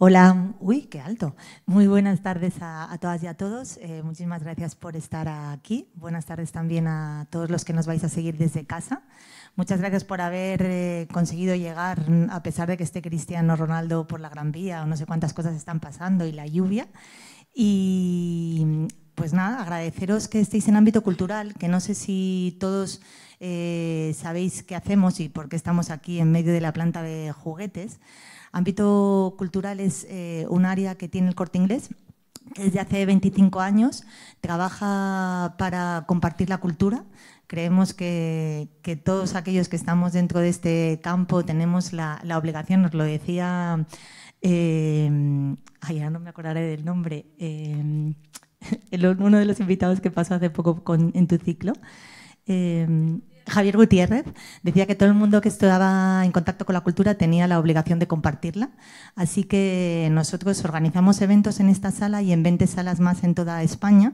Hola, uy, qué alto. Muy buenas tardes a, todas y a todos. Eh, muchísimas gracias por estar aquí. Buenas tardes también a todos los que nos vais a seguir desde casa. Muchas gracias por haber eh, conseguido llegar, mm, a pesar de que esté Cristiano Ronaldo por la Gran Vía o no sé cuántas cosas están pasando y la lluvia. Y pues nada, agradeceros que estéis en ámbito cultural, que no sé si todos eh, sabéis qué hacemos y por qué estamos aquí en medio de la planta de juguetes. Ámbito cultural es eh, un área que tiene el corte inglés desde hace 25 años trabaja para compartir la cultura. Creemos que, todos aquellos que estamos dentro de este campo tenemos la, obligación, nos lo decía, eh, no me acordaré del nombre, eh, uno de los invitados que pasó hace poco en tu ciclo. Eh, Javier Gutiérrez decía que todo el mundo que estaba en contacto con la cultura tenía la obligación de compartirla. Así que nosotros organizamos eventos en esta sala y en 20 salas más en toda España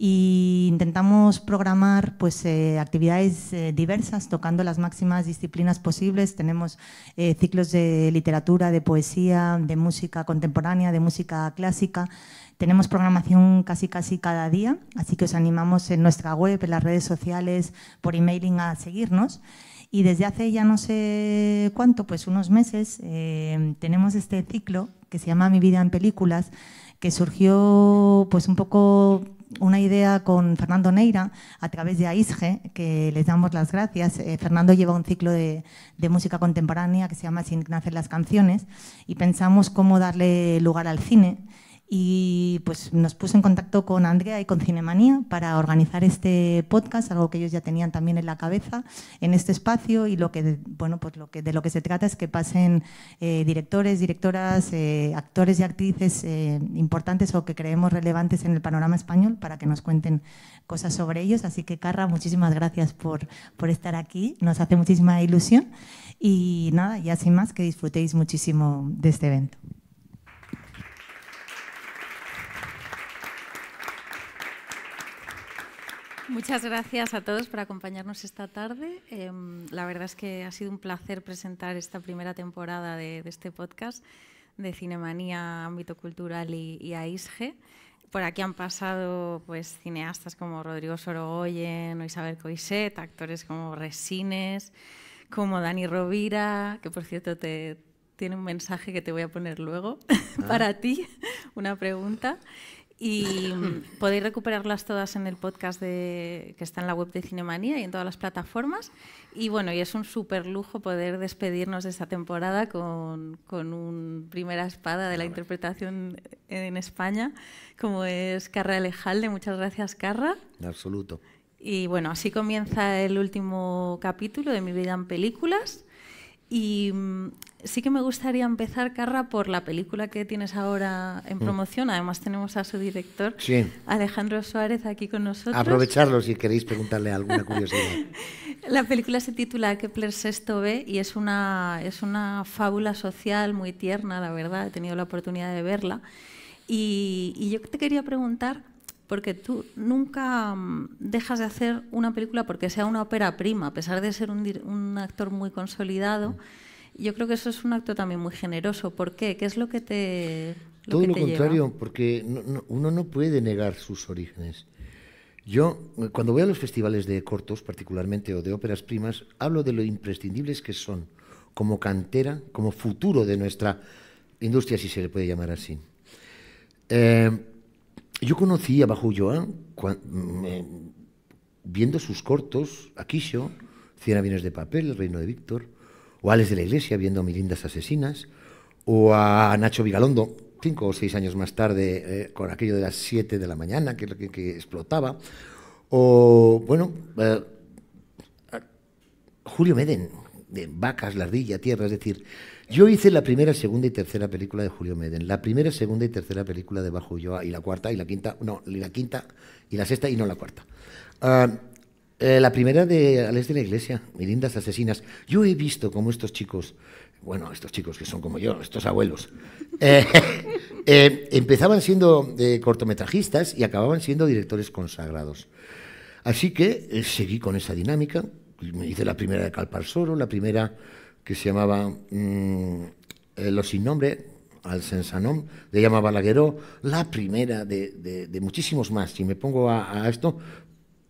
e intentamos programar pues, eh, actividades eh, diversas tocando las máximas disciplinas posibles. Tenemos eh, ciclos de literatura, de poesía, de música contemporánea, de música clásica. Tenemos programación casi casi cada día, así que os animamos en nuestra web, en las redes sociales, por emailing a seguirnos. Y desde hace ya no sé cuánto, pues unos meses, tenemos este ciclo que se llama Mi vida en películas, que surgió pues un poco una idea con Fernando Neira a través de AISGE, que les damos las gracias. Eh, Fernando lleva un ciclo de, de, música contemporánea que se llama Sin nacer las canciones y pensamos cómo darle lugar al cine y pues nos puso en contacto con Andrea y con Cinemanía para organizar este podcast, algo que ellos ya tenían también en la cabeza en este espacio y lo que bueno pues lo que de lo que se trata es que pasen eh, directores, directoras, eh, actores y actrices eh, importantes o que creemos relevantes en el panorama español para que nos cuenten cosas sobre ellos. Así que Carra, muchísimas gracias por por estar aquí, nos hace muchísima ilusión y nada ya sin más que disfrutéis muchísimo de este evento. Muchas gracias a todos por acompañarnos esta tarde. Em, la verdad es que ha sido un placer presentar esta primera temporada de, este podcast de Cinemanía, Ámbito Cultural y, y, AISGE. Por aquí han pasado pues, cineastas como Rodrigo Sorogoyen o Isabel Coiset, actores como Resines, como Dani Rovira, que por cierto te, tiene un mensaje que te voy a poner luego ah. para ti, una pregunta y mm, podéis recuperarlas todas en el podcast que está en la web de Cinemanía y en todas las plataformas. Y bueno, y es un súper lujo poder despedirnos de esta temporada con, una primera espada de la interpretación en España, como es Carra Alejalde, Muchas gracias, Carra. En absoluto. Y bueno, así comienza el último capítulo de Mi vida en películas. Y mm, sí que me gustaría empezar, Carra, por la película que tienes ahora en mm. promoción. Además tenemos a su director, Alejandro Suárez, aquí con nosotros. Aprovecharlo si queréis preguntarle alguna curiosidad. la película se titula Kepler Sexto B y es una, es una fábula social muy tierna, la verdad. He tenido la oportunidad de verla. Y, y yo te quería preguntar porque tú nunca mm, dejas de hacer una película porque sea una ópera prima, a pesar de ser un, actor muy consolidado. Mm. Yo creo que eso es un acto también muy generoso. ¿Por qué? ¿Qué es lo que te... Lo Todo lo contrario, porque uno no puede negar sus orígenes. Yo, cuando voy a los festivales de cortos, particularmente, o de óperas primas, hablo de lo imprescindibles que son como cantera, como futuro de nuestra industria, si se le puede llamar así. Eh, yo conocí a Bajo Joan mm, eh, viendo sus cortos, a Quiso, Cien aviones de papel, El reino de Víctor, o a Alex de la Iglesia viendo Mirindas asesinas, o a Nacho Vigalondo, cinco o seis años más tarde, eh, con aquello de las siete de la mañana, que, que, que explotaba, o, bueno, eh, Julio Meden, de Vacas, Lardilla, tierra, es decir, yo hice la primera, segunda y tercera película de Julio Meden, la primera, segunda y tercera película de Bajo Ulloa, y la cuarta, y la quinta, no, la quinta, y la sexta, y no la cuarta. Ah, eh, la primera de Alex de la Iglesia, Mirindas Asesinas. Yo he visto cómo estos chicos, bueno, estos chicos que son como yo, estos abuelos, eh, eh, empezaban siendo cortometrajistas y acababan siendo directores consagrados. Así que seguí con esa dinámica, me hice la primera de Calparsoro, la primera que se llamaba mm, eh, Los Sin Nombre, al Sensanom, le llamaba Laguero la primera de, de, muchísimos más. Si me pongo a, esto,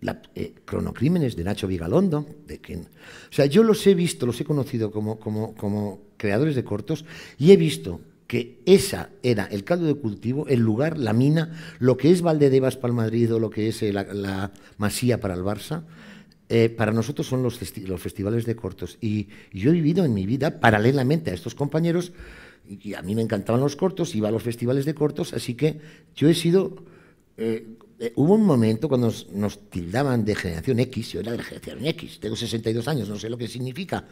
la, eh, Cronocrímenes de Nacho Vigalondo, de quien. O sea, yo los he visto, los he conocido como, como, creadores de cortos y he visto que esa era el caldo de cultivo, el lugar, la mina, lo que es Valdedevas para el Madrid o lo que es eh, la Masía para el Barça eh, para nosotros son los, festivales de cortos. Y yo he vivido en mi vida paralelamente a estos compañeros, y a mí me encantaban los cortos, iba a los festivales de cortos, así que yo he sido eh, eh, hubo un momento cuando nos, tildaban de generación X, yo era de generación X, tengo 62 años, no sé lo que significa,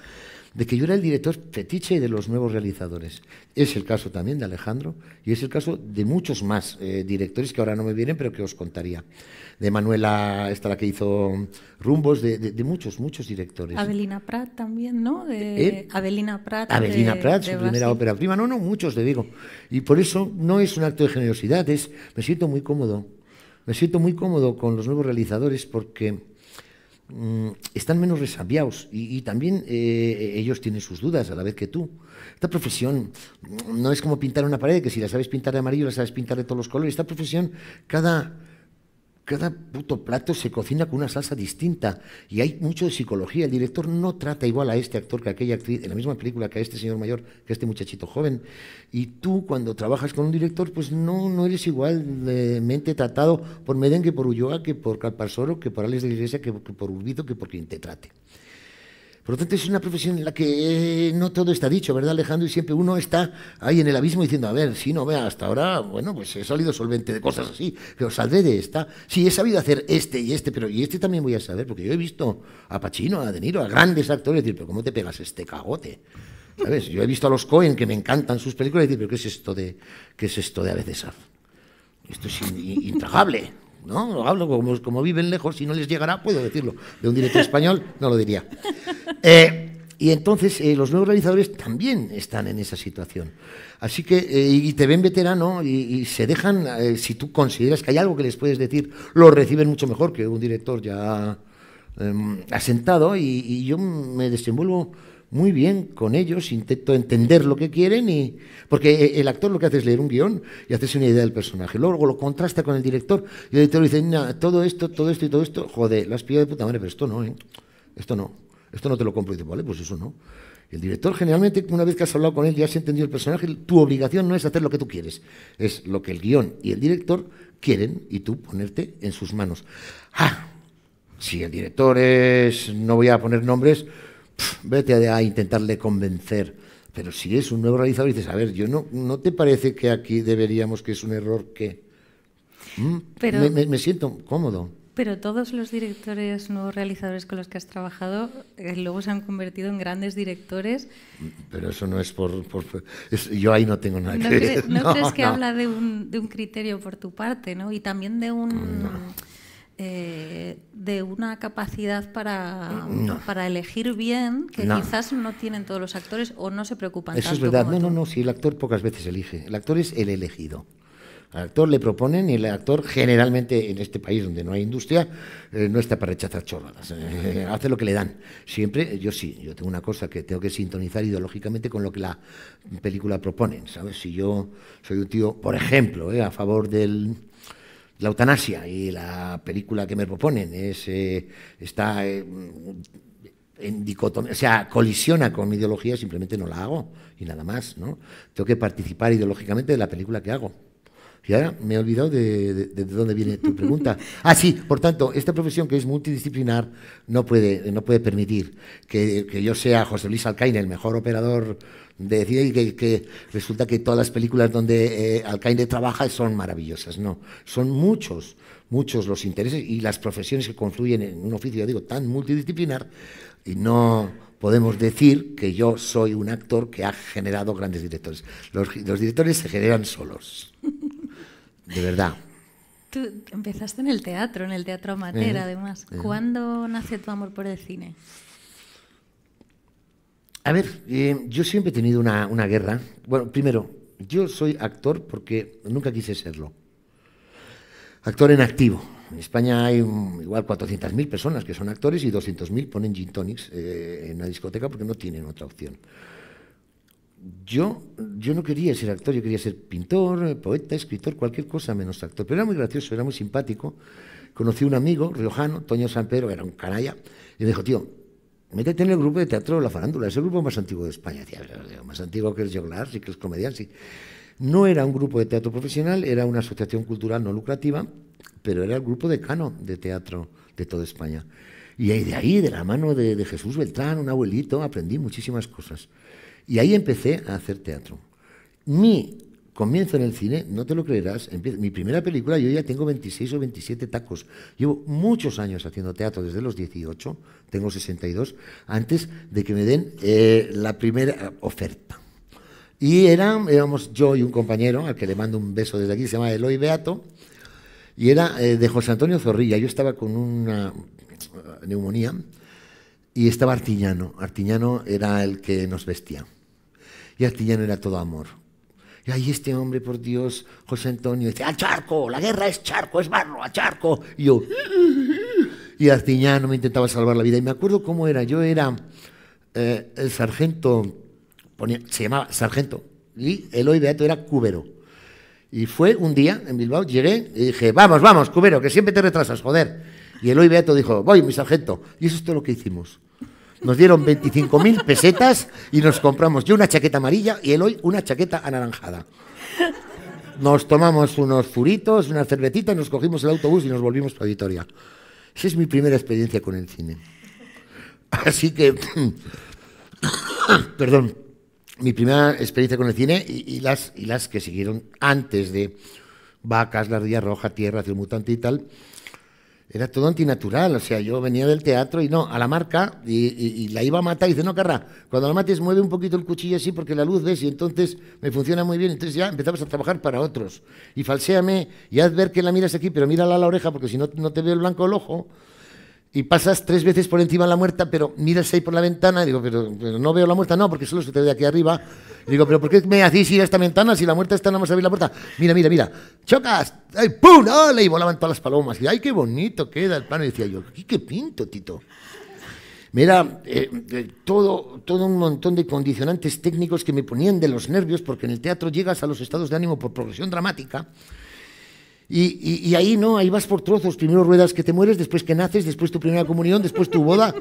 de que yo era el director fetiche de los nuevos realizadores. Es el caso también de Alejandro y es el caso de muchos más eh, directores que ahora no me vienen, pero que os contaría. De Manuela, esta la que hizo Rumbos, de, muchos, muchos directores. Abelina Prat también, ¿no? De, eh, Abelina Prat. su primera ópera prima. No, no, muchos, te digo. Y por eso no es un acto de generosidad, es me siento muy cómodo me siento muy cómodo con los nuevos realizadores porque mm, están menos resabiados y, también eh, eh, ellos tienen sus dudas a la vez que tú. Esta profesión mm, no es como pintar una pared, que si la sabes pintar de amarillo, la sabes pintar de todos los colores. Esta profesión, cada cada puto plato se cocina con una salsa distinta y hay mucho de psicología. El director no trata igual a este actor que a aquella actriz, en la misma película que a este señor mayor, que a este muchachito joven. Y tú cuando trabajas con un director, pues no, no eres igualmente tratado por que por Ulloa, que por Calparsoro, que por Alex de la Iglesia, que, por Urbido, que por quien te trate. Por lo tanto, es una profesión en la que eh, no todo está dicho, ¿verdad, Alejandro? Y siempre uno está ahí en el abismo diciendo, a ver, si no, vea, hasta ahora, bueno, pues he salido solvente de cosas así, pero saldré de esta. Sí, he sabido hacer este y este, pero y este también voy a saber, porque yo he visto a Pacino, a De Niro, a grandes actores decir, pero ¿cómo te pegas este cagote? ¿Sabes? Yo he visto a los Cohen, que me encantan sus películas, y decir, pero ¿qué es esto de, qué es esto de a veces? Esto es intragable. No, hablo como, viven lejos, si no les llegará, puedo decirlo. De un director español no lo diría. Eh, y entonces eh, los nuevos realizadores también están en esa situación. Así que, eh, y te ven veterano y, se dejan, si tú consideras que hay algo que les puedes decir, lo reciben mucho mejor que un director ya em, asentado y yo me desenvuelvo muy bien con ellos, intento entender lo que quieren y porque e, el actor lo que hace es leer un guión y hacerse una idea del personaje. Luego lo contrasta con el director y el director dice, todo esto, todo esto y todo esto, joder, has pillado de puta madre, pero esto no, ¿eh? esto no, esto no te lo compro. Y dice, vale, pues eso no. Y el director generalmente, una vez que has hablado con él, y has entendido el personaje, tu obligación no es hacer lo que tú quieres, es lo que el guión y el director quieren y tú ponerte en sus manos. ¡Ah! Si el director es, no voy a poner nombres, vete a, intentarle convencer. Pero si es un nuevo realizador, dices, a ver, yo no, ¿no te parece que aquí deberíamos, que es un error que... ¿Mm? me, siento cómodo. Pero todos los directores, nuevos realizadores con los que has trabajado, eh, luego se han convertido en grandes directores. Pero eso no es por... yo ahí no tengo nada que decir. ¿No, crees que habla de un criterio por tu parte, ¿no? Y también de un... Eh, de una capacidad para, para elegir bien que quizás no tienen todos los actores o no se preocupan. Eso es verdad. No, no, no. Si el actor pocas veces elige, el actor es el elegido. Al actor le proponen y el actor generalmente en este país donde no hay industria eh, no está para rechazar chorradas. Eh, hace lo que le dan. Siempre, yo sí, yo tengo una cosa que tengo que sintonizar ideológicamente con lo que la película proponen. ¿sabes? Si yo soy un tío, por ejemplo, a favor del, la eutanasia y la película que me proponen eh, está eh, en dicotomía, o sea, colisiona con mi ideología, simplemente no la hago y nada más, ¿no? Tengo que participar ideológicamente de la película que hago. Y ahora me he olvidado de, dónde viene tu pregunta. Ah, sí, por tanto, esta profesión que es multidisciplinar no puede, no puede permitir que, que yo sea José Luis Alcaine, el mejor operador decir que, resulta que todas las películas donde eh, Alcaide trabaja son maravillosas. No, son muchos, muchos los intereses y las profesiones que confluyen en un oficio, digo, tan multidisciplinar y no podemos decir que yo soy un actor que ha generado grandes directores. Los, directores se generan solos, de verdad. Tú empezaste en el teatro, en el teatro amateur, eh, además. Eh. ¿Cuándo nace tu amor por el cine? A ver, eh, yo siempre he tenido una, guerra. Bueno, primero, yo soy actor porque nunca quise serlo. Actor en activo. En España hay igual 400.000 personas que son actores y 200.000 ponen gin tonics eh, en la discoteca porque no tienen otra opción. Yo, yo no quería ser actor, yo quería ser pintor, poeta, escritor, cualquier cosa menos actor. Pero era muy gracioso, era muy simpático. Conocí un amigo riojano, Toño San Pedro, era un canalla, y me dijo, tío, métete en el grupo de teatro la farándula, es el grupo más antiguo de España, más antiguo que el Joglar, y que el Comediansi. No era un grupo de teatro profesional, era una asociación cultural no lucrativa, pero era el grupo decano de teatro de toda España. Y de ahí, de la mano de, de Jesús Beltrán, un abuelito, aprendí muchísimas cosas. Y ahí empecé a hacer teatro. Mi Comienzo en el cine, no te lo creerás. mi primera película, yo ya tengo 26 o 27 tacos. Llevo muchos años haciendo teatro, desde los 18, tengo 62, antes de que me den eh, la primera oferta. Y era, éramos yo y un compañero, al que le mando un beso desde aquí, se llama Eloy Beato, y era eh, de José Antonio Zorrilla. Yo estaba con una eh, neumonía y estaba Artiñano. Artiñano era el que nos vestía. Y Artiñano era todo amor y ahí este hombre, por Dios, José Antonio, dice, a charco, la guerra es charco, es barro, a charco. Y yo, y no me intentaba salvar la vida. Y me acuerdo cómo era, yo era eh, el sargento, se llamaba sargento, y hoy Beato era cubero. Y fue un día en Bilbao, llegué y dije, vamos, vamos, cubero, que siempre te retrasas, joder. Y hoy Beato dijo, voy, mi sargento. Y eso es todo lo que hicimos. Nos dieron 25.000 pesetas y nos compramos yo una chaqueta amarilla y él hoy una chaqueta anaranjada. Nos tomamos unos furitos, una cervetita, nos cogimos el autobús y nos volvimos para Vitoria. Esa es mi primera experiencia con el cine. Así que, perdón, mi primera experiencia con el cine y, las, y las que siguieron antes de Vacas, La Ría Roja, Tierra, Ciudad Mutante y tal, era todo antinatural. O sea, yo venía del teatro y no, a la marca, y, la iba a matar. Y dice, no, Carra, cuando la mates mueve un poquito el cuchillo así porque la luz ves y entonces me funciona muy bien. Entonces ya empezamos a trabajar para otros. Y falséame y haz ver que la miras aquí, pero mírala a la oreja porque si no, no te veo el blanco el ojo y pasas tres veces por encima de la muerta, pero miras ahí por la ventana, y digo, pero, no veo la muerta, no, porque solo se te ve aquí arriba. digo, pero ¿por qué me hacéis ir a esta ventana si la muerta está, no más a abrir la puerta? Mira, mira, mira, chocas, ¡ay, ¡pum! ¡Ole! Y volaban todas las palomas. Y ¡ay, qué bonito queda el plano! Y decía yo, ¿qué, pinto, Tito? Mira, eh, eh, todo, todo un montón de condicionantes técnicos que me ponían de los nervios, porque en el teatro llegas a los estados de ánimo por progresión dramática y, y, ahí no, ahí vas por trozos. Primero ruedas que te mueres, después que naces, después tu primera comunión, después tu boda.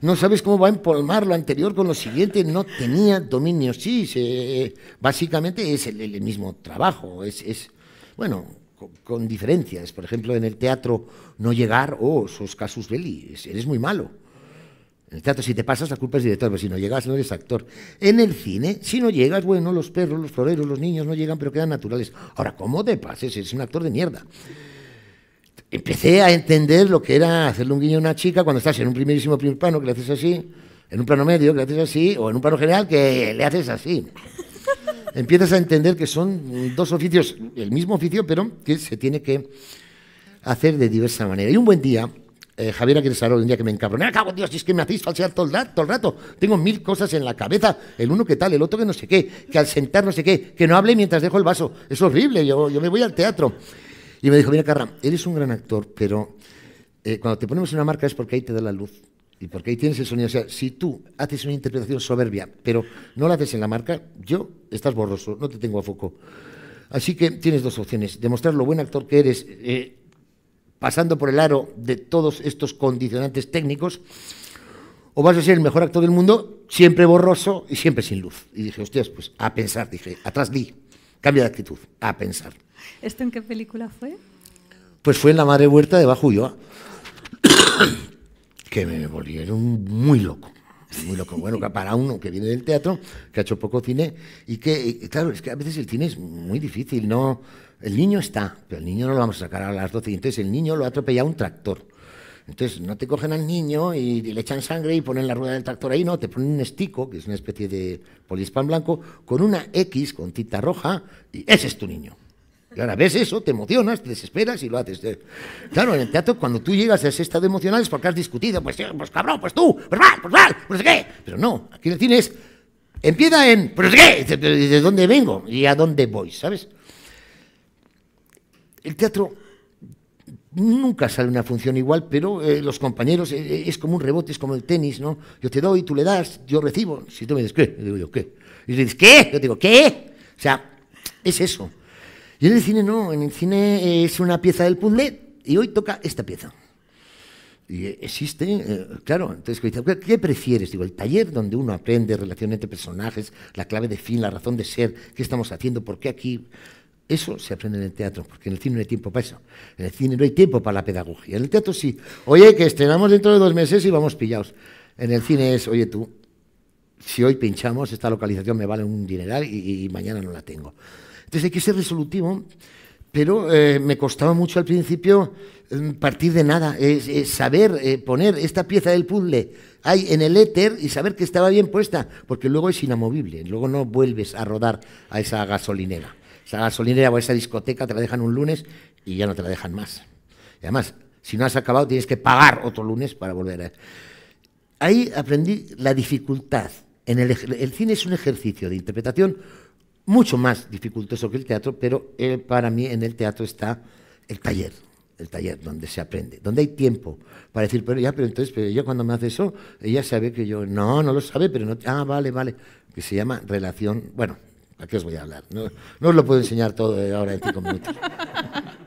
No sabes cómo va a empolmar lo anterior con lo siguiente. No tenía dominio. Sí, básicamente es el, mismo trabajo. Es, es bueno, con, con, diferencias. Por ejemplo, en el teatro no llegar, oh, sos casus belli, eres muy malo en el teatro, si te pasas, la culpa es director, pero si no llegas, no eres actor. En el cine, si no llegas, bueno, los perros, los floreros, los niños no llegan, pero quedan naturales. Ahora, ¿cómo te pases? Es un actor de mierda. Empecé a entender lo que era hacerle un guiño a una chica cuando estás en un primerísimo primer plano, que le haces así, en un plano medio, que le haces así, o en un plano general, que le haces así. Empiezas a entender que son dos oficios, el mismo oficio, pero que se tiene que hacer de diversa manera. Y un buen día, eh, Javier Aguirre el día que me encabroné, cago Dios, es que me hacéis falsear todo el, rato, todo el rato, tengo mil cosas en la cabeza, el uno que tal, el otro que no sé qué, que al sentar no sé qué, que no hable mientras dejo el vaso, es horrible, yo, yo me voy al teatro. Y me dijo, mira, Carra, eres un gran actor, pero eh, cuando te ponemos en una marca es porque ahí te da la luz. Y porque ahí tienes el sonido. O sea, si tú haces una interpretación soberbia, pero no la haces en la marca, yo estás borroso, no te tengo a foco. Así que tienes dos opciones, demostrar lo buen actor que eres eh, pasando por el aro de todos estos condicionantes técnicos, o vas a ser el mejor actor del mundo, siempre borroso y siempre sin luz. Y dije, hostias, pues a pensar, dije, atrás di, cambio de actitud, a pensar. ¿Esto en qué película fue? Pues fue en La Madre Huerta de Bajo que me volvieron muy loco. Muy loco. Bueno, para uno que viene del teatro, que ha hecho poco cine, y que, claro, es que a veces el cine es muy difícil, ¿no? El niño está, pero el niño no lo vamos a sacar a las 12 entonces el niño lo ha atropellado un tractor. Entonces no te cogen al niño y le echan sangre y ponen la rueda del tractor ahí, no, te ponen un estico, que es una especie de poliespan blanco, con una X, con tinta roja, y ese es tu niño. Y ahora ves eso, te emocionas, te desesperas y lo haces. Claro, en el teatro cuando tú llegas a ese estado emocional es porque has discutido, pues, pues cabrón, pues tú, pues mal, pues mal, pues qué. Pero no, aquí lo tienes, empieza en, pues qué, de dónde vengo y a dónde voy, ¿sabes? el teatro nunca sale una función igual, pero eh, los compañeros eh, eh, es como un rebote, es como el tenis, ¿no? Yo te doy, tú le das, yo recibo. Si tú me dices, ¿qué? Yo digo ¿qué? Y dices, ¿qué? Yo digo, ¿qué? O sea, es eso. Y en el cine no, en el cine es una pieza del puzzle y hoy toca esta pieza. Y existe, claro, entonces, ¿qué, ¿qué prefieres? Digo, el taller donde uno aprende relación entre personajes, la clave de fin, la razón de ser, qué estamos haciendo, por qué aquí, eso se aprende en el teatro, porque en el cine no hay tiempo para eso. En el cine no hay tiempo para la pedagogía. En el teatro sí. Oye, que estrenamos dentro de dos meses y vamos pillados. En el cine es, oye tú, si hoy pinchamos, esta localización me vale un dineral y, mañana no la tengo. Entonces hay que ser resolutivo, pero eh, me costaba mucho al principio mm, partir de nada, saber eh, poner esta pieza del puzzle ahí en el éter y saber que estaba bien puesta, porque luego es inamovible, luego no vuelves a rodar a esa gasolinera la gasolinera o esa discoteca te la dejan un lunes y ya no te la dejan más. Y además, si no has acabado, tienes que pagar otro lunes para volver a... Ahí aprendí la dificultad. En el, cine es un ejercicio de interpretación mucho más dificultoso que el teatro, pero eh, para mí en el teatro está el taller, el taller donde se aprende, donde hay tiempo para decir, pero ya, pero entonces, pero ella cuando me hace eso, ella sabe que yo, no, no lo sabe, pero no, ah, vale, vale, que se llama relación, bueno, ¿A qué os voy a hablar? No, os lo puedo enseñar todo ahora en cinco minutos.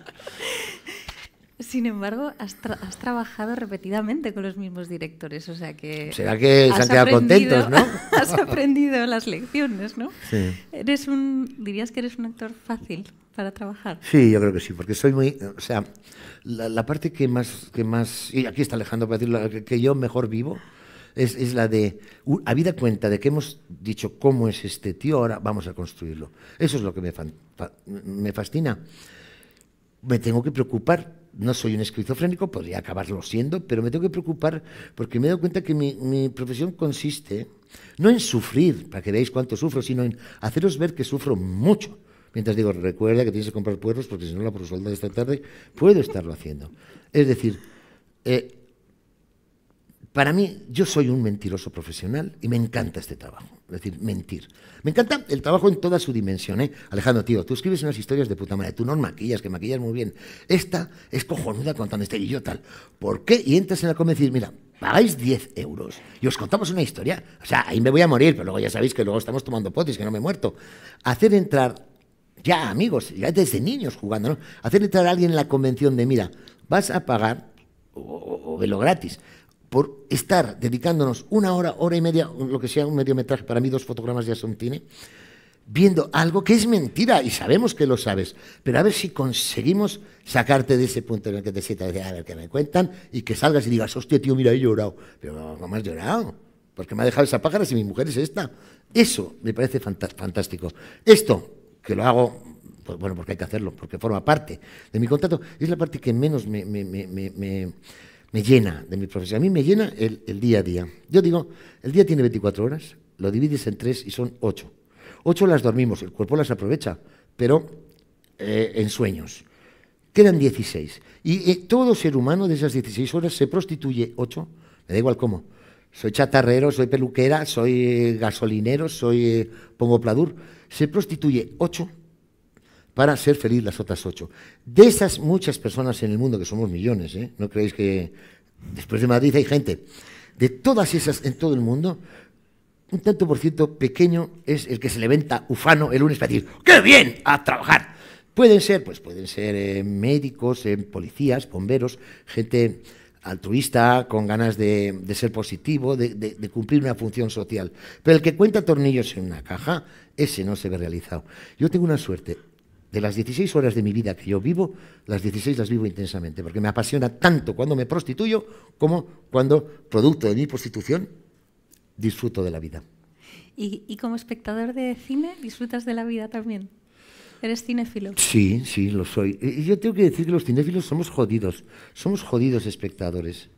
Sin embargo, has, trabajado repetidamente con los mismos directores, o sea que... Será que se han quedado contentos, ¿no? has aprendido las lecciones, ¿no? Sí. Eres un, dirías que eres un actor fácil para trabajar. Sí, yo creo que sí, porque soy muy... O sea, la, parte que más, que más... Y aquí está Alejandro para decir, que yo mejor vivo es, la de, habida cuenta de que hemos dicho cómo es este tío, ahora vamos a construirlo. Eso es lo que me, me fascina. Me tengo que preocupar no soy un esquizofrénico, podría acabarlo siendo, pero me tengo que preocupar porque me he dado cuenta que mi, profesión consiste no en sufrir, para que veáis cuánto sufro, sino en haceros ver que sufro mucho. Mientras digo, recuerda que tienes que comprar puerros porque si no la por de esta tarde, puedo estarlo haciendo. Es decir, eh, para mí, yo soy un mentiroso profesional y me encanta este trabajo, es decir, mentir. Me encanta el trabajo en toda su dimensión, ¿eh? Alejandro, tío, tú escribes unas historias de puta madre, tú no maquillas, que maquillas muy bien. Esta es cojonuda contando este y yo tal. ¿Por qué? Y entras en la convención y dices, mira, pagáis 10 euros y os contamos una historia. O sea, ahí me voy a morir, pero luego ya sabéis que luego estamos tomando potis, que no me he muerto. Hacer entrar, ya amigos, ya desde niños jugando, ¿no? Hacer entrar a alguien en la convención de, mira, vas a pagar o, o velo gratis por estar dedicándonos una hora, hora y media, lo que sea un mediometraje, para mí dos fotogramas ya son cine, viendo algo que es mentira y sabemos que lo sabes, pero a ver si conseguimos sacarte de ese punto en el que te sientas, a ver qué me cuentan y que salgas y digas, hostia tío, mira, he llorado, pero no me has llorado, porque pues me ha dejado esa pájara si mi mujer es esta. Eso me parece fantástico. Esto, que lo hago, pues, bueno, porque hay que hacerlo, porque forma parte de mi contrato, es la parte que menos me me llena de mi profesión. A mí me llena el, día a día. Yo digo, el día tiene 24 horas, lo divides en tres y son ocho. Ocho las dormimos, el cuerpo las aprovecha, pero eh, en sueños. Quedan 16. Y eh, todo ser humano de esas 16 horas se prostituye ocho, me da igual cómo. Soy chatarrero, soy peluquera, soy eh, gasolinero, soy pongo pladur. Se prostituye ocho para ser feliz las otras ocho. De esas muchas personas en el mundo, que somos millones, ¿eh? no creéis que después de Madrid hay gente, de todas esas en todo el mundo, un tanto por ciento pequeño es el que se levanta ufano el lunes para decir, ¡qué bien! a trabajar. Pueden ser, pues pueden ser eh, médicos, eh, policías, bomberos, gente altruista, con ganas de, ser positivo, de, de, cumplir una función social. Pero el que cuenta tornillos en una caja, ese no se ve realizado. Yo tengo una suerte de las 16 horas de mi vida que yo vivo, las 16 las vivo intensamente, porque me apasiona tanto cuando me prostituyo como cuando, producto de mi prostitución, disfruto de la vida. ¿Y, como espectador de cine, disfrutas de la vida también? ¿Eres cinéfilo? Sí, sí, lo soy. Y yo tengo que decir que los cinéfilos somos jodidos, somos jodidos espectadores.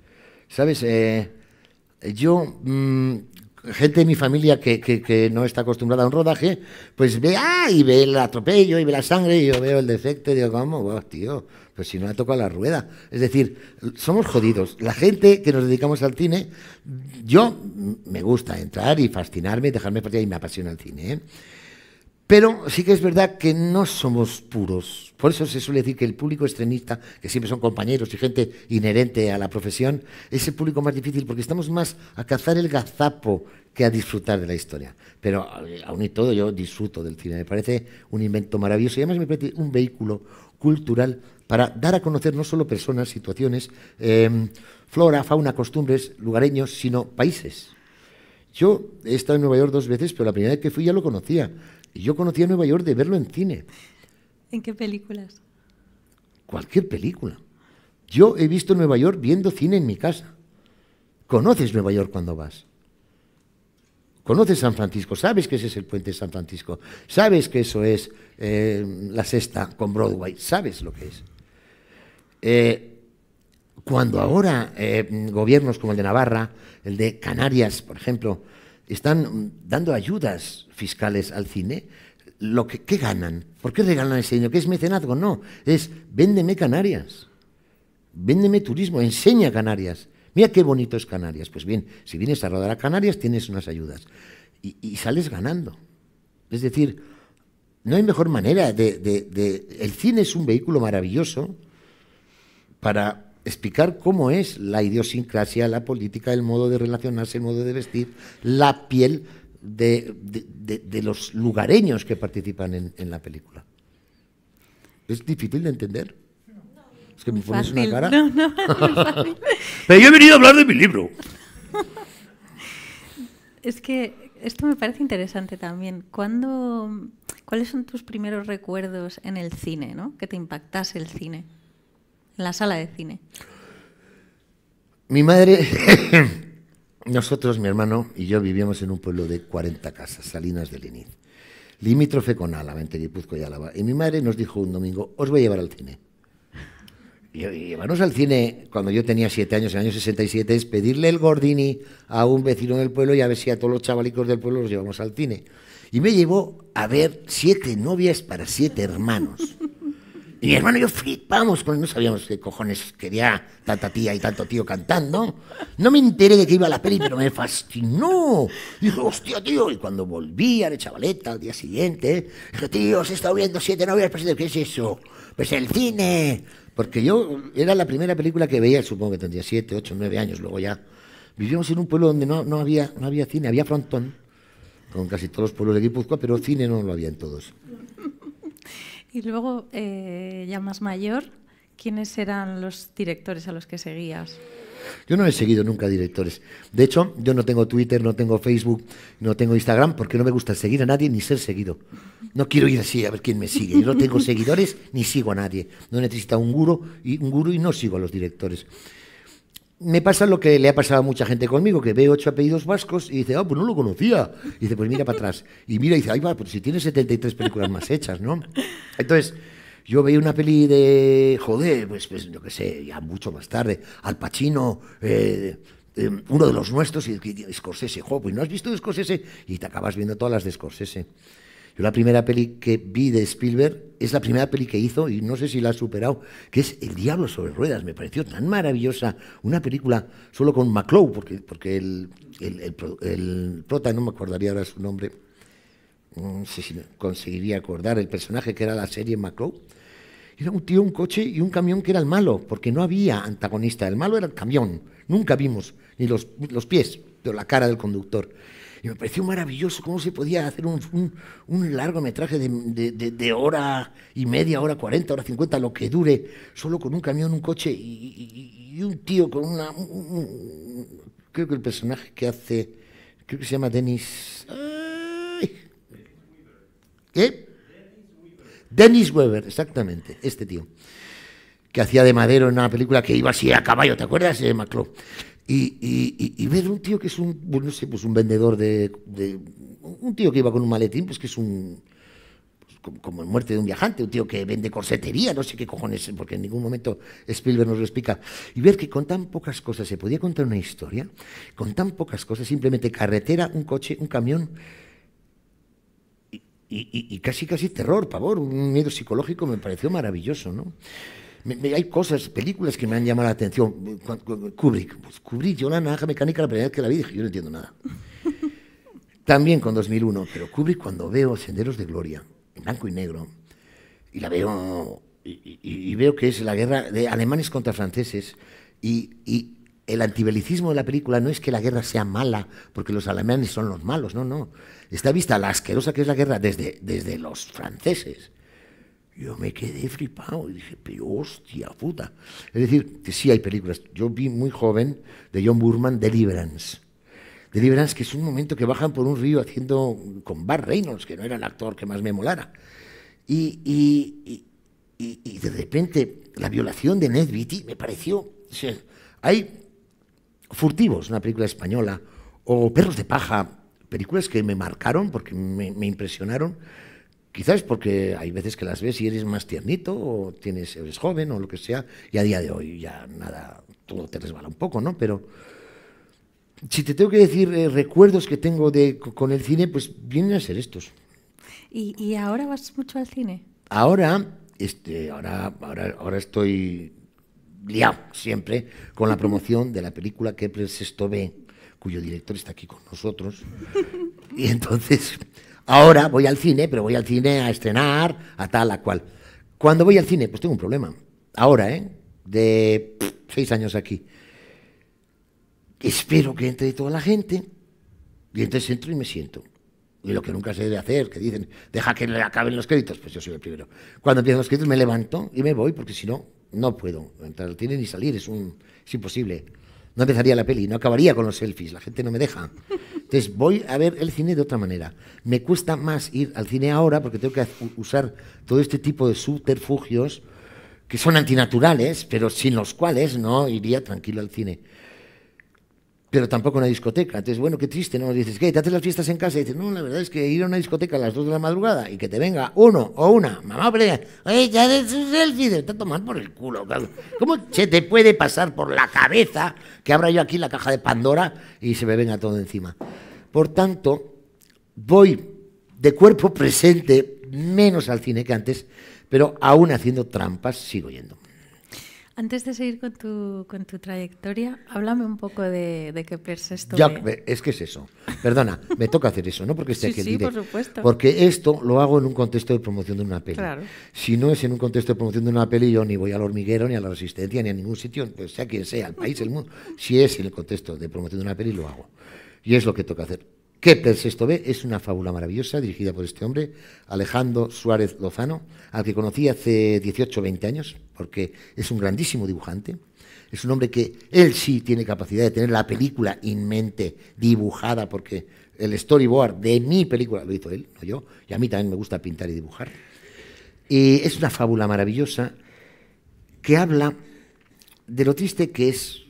¿Sabes? Eh, yo mm, gente de mi familia que, que, no está acostumbrada a un rodaje, pues ve, ah, y ve el atropello, y ve la sangre, y yo veo el defecto, y digo, vamos, tío, pues si no ha tocado la rueda. Es decir, somos jodidos. La gente que nos dedicamos al cine, yo mm, me gusta entrar y fascinarme, dejarme partir, y me apasiona el cine, ¿eh? Pero sí que es verdad que no somos puros. Por eso se suele decir que el público estrenista, que siempre son compañeros y gente inherente a la profesión, es el público más difícil porque estamos más a cazar el gazapo que a disfrutar de la historia. Pero eh, aún y todo yo disfruto del cine. Me parece un invento maravilloso y además me parece un vehículo cultural para dar a conocer no solo personas, situaciones, em, flora, fauna, costumbres, lugareños, sino países. Yo he estado en Nueva York dos veces, pero la primera vez que fui ya lo conocía. Yo conocí a Nueva York de verlo en cine. ¿En qué películas? Cualquier película. Yo he visto Nueva York viendo cine en mi casa. Conoces Nueva York cuando vas. Conoces San Francisco, sabes que ese es el puente de San Francisco, sabes que eso es eh, la sexta con Broadway, sabes lo que es. Eh, cuando ahora eh, gobiernos como el de Navarra, el de Canarias, por ejemplo, están dando ayudas fiscales al cine, lo que, ¿qué ganan? ¿Por qué regalan ese dinero? ¿Qué es mecenazgo? No, es véndeme Canarias, véndeme turismo, enseña Canarias. Mira qué bonito es Canarias. Pues bien, si vienes a rodar a Canarias tienes unas ayudas y, sales ganando. Es decir, no hay mejor manera de... El cine es un vehículo maravilloso para explicar cómo es la idiosincrasia, la política, el modo de relacionarse, el modo de vestir, la piel de, los lugareños que participan en, la película. Es difícil de entender. Es que me pones una cara. No, no, Pero yo he venido a hablar de mi libro. es que esto me parece interesante también. ¿Cuándo, ¿Cuáles son tus primeros recuerdos en el cine, ¿no? que te impactase el cine? la sala de cine? Mi madre, nosotros, mi hermano y yo vivíamos en un pueblo de 40 casas, Salinas de Liniz, limítrofe con Álava, entre y Álava. Y mi madre nos dijo un domingo, os voy a llevar al cine. Y, llevarnos al cine cuando yo tenía 7 años, en el año 67, es pedirle el Gordini a un vecino del pueblo y a ver si a todos los chavalicos del pueblo los llevamos al cine. Y me llevó a ver siete novias para siete hermanos. Y mi hermano y yo flipamos, porque no sabíamos qué cojones quería tanta tía y tanto tío cantando. No me enteré de que iba a la peli, pero me fascinó. Y dije, hostia, tío. Y cuando volví a la chavaleta al día siguiente, dije, tío, se he viendo siete novias, pero ¿qué es eso? Pues el cine. Porque yo, era la primera película que veía, supongo que tendría siete, ocho, nueve años, luego ya. Vivíamos en un pueblo donde no, no, había, no había cine, había frontón, con casi todos los pueblos de Guipúzcoa, pero cine no lo había en todos. Y luego, eh, ya más mayor, ¿quiénes eran los directores a los que seguías? Yo no he seguido nunca directores. De hecho, yo no tengo Twitter, no tengo Facebook, no tengo Instagram, porque no me gusta seguir a nadie ni ser seguido. No quiero ir así a ver quién me sigue. Yo no tengo seguidores ni sigo a nadie. No necesito un guru y un guru y no sigo a los directores. Me pasa lo que le ha pasado a mucha gente conmigo, que ve ocho apellidos vascos y dice, ah, pues no lo conocía. Y dice, pues mira para atrás. Y mira y dice, ay, va, pues si tiene 73 películas más hechas, ¿no? Entonces, yo veía una peli de, joder, pues, pues yo qué sé, ya mucho más tarde, Al Pacino, eh, eh, uno de los nuestros, y, y Scorsese, joder, pues no has visto Scorsese, y te acabas viendo todas las de Scorsese. Yo la primera peli que vi de Spielberg es la primera peli que hizo, y no sé si la ha superado, que es El Diablo sobre Ruedas. Me pareció tan maravillosa. Una película solo con McClough, porque, porque el, el, el prota, no me acordaría ahora su nombre, no mm, sé si conseguiría acordar el personaje que era la serie Macro, era un tío, un coche y un camión que era el malo, porque no había antagonista, el malo era el camión, nunca vimos ni los, pies, pero la cara del conductor. Y me pareció maravilloso cómo se podía hacer un, largometraje de, hora y media, hora 40, hora 50, lo que dure, solo con un camión, un coche y, un tío con una... creo que el personaje que hace, creo que se llama Denis... Ah, ¿Eh? Dennis Weber, exactamente, este tío, que hacía de madero en una película que iba así a caballo, ¿te acuerdas? de eh, Y, y, ver un tío que es un, pues, no sé, pues un vendedor de, Un tío que iba con un maletín, pues que es un. Pues, como, como muerte de un viajante, un tío que vende corsetería, no sé qué cojones, porque en ningún momento Spielberg nos lo explica. Y ver que con tan pocas cosas se podía contar una historia, con tan pocas cosas, simplemente carretera, un coche, un camión y, casi, casi terror, pavor, un miedo psicológico me pareció maravilloso, ¿no? hay cosas, películas que me han llamado la atención. Kubrick, pues, Kubrick, yo la naranja mecánica la primera vez que la vi dije, yo no entiendo nada. También con 2001, pero Kubrick cuando veo Senderos de Gloria, en blanco y negro, y la veo, y, y veo que es la guerra de alemanes contra franceses, y, el antibelicismo de la película no es que la guerra sea mala, porque los alemanes son los malos, no, no está vista la asquerosa que es la guerra desde, desde los franceses. Yo me quedé flipado y dije, pero hostia puta. Es decir, que sí hay películas. Yo vi muy joven de John Burman Deliverance. Deliverance, que es un momento que bajan por un río haciendo con Bar Reynolds, que no era el actor que más me molara. Y, y, y, y de repente la violación de Ned Beatty me pareció. hay Furtivos, una película española, o Perros de Paja, películas que me marcaron, porque me, impresionaron. Quizás porque hay veces que las ves y eres más tiernito, o tienes, eres joven, o lo que sea, y a día de hoy ya nada, todo te resbala un poco, ¿no? Pero si te tengo que decir eh, recuerdos que tengo de, con el cine, pues vienen a ser estos. ¿Y, ¿Y, ahora vas mucho al cine? Ahora, este, ahora, ahora, estoy liado siempre con la promoción de la película que Sexto B cuyo director está aquí con nosotros. Y entonces, ahora voy al cine, pero voy al cine a estrenar, a tal, a cual. Cuando voy al cine, pues tengo un problema. Ahora, ¿eh? De seis años aquí. Espero que entre toda la gente. Y entonces entro y me siento. Y lo que nunca se debe hacer, que dicen, deja que le acaben los créditos, pues yo soy el primero. Cuando empiezan los créditos me levanto y me voy, porque si no, no puedo entrar al cine ni salir, es, un, es imposible no empezaría la peli, no acabaría con los selfies, la gente no me deja. Entonces voy a ver el cine de otra manera. Me cuesta más ir al cine ahora porque tengo que usar todo este tipo de subterfugios que son antinaturales, pero sin los cuales no iría tranquilo al cine pero tampoco una discoteca. Entonces, bueno, qué triste, ¿no? Dices, ¿qué? ¿Te haces las fiestas en casa? Y dices, no, la verdad es que ir a una discoteca a las dos de la madrugada y que te venga uno o una, mamá, pero oye, ya de su selfie, te está tomando por el culo. Claro. ¿Cómo se te puede pasar por la cabeza que abra yo aquí la caja de Pandora y se me venga todo encima? Por tanto, voy de cuerpo presente menos al cine que antes, pero aún haciendo trampas sigo yendo. Antes de seguir con tu, con tu trayectoria, háblame un poco de, qué Kepler Ya, es que es eso. Perdona, me toca hacer eso, no porque está sí, aquí sí, por supuesto. Porque esto lo hago en un contexto de promoción de una peli. Si no es en un contexto de promoción de una peli, yo ni voy al hormiguero, ni a la resistencia, ni a ningún sitio, pues sea quien sea, el país, el mundo. Si es en el contexto de promoción de una peli, lo hago. Y es lo que toca hacer. Kepler esto ve es una fábula maravillosa dirigida por este hombre, Alejandro Suárez Lozano, al que conocí hace 18 o 20 años, porque es un grandísimo dibujante. Es un hombre que él sí tiene capacidad de tener la película en mente, dibujada, porque el storyboard de mi película lo hizo él, no yo, y a mí también me gusta pintar y dibujar. Y es una fábula maravillosa que habla de lo triste que es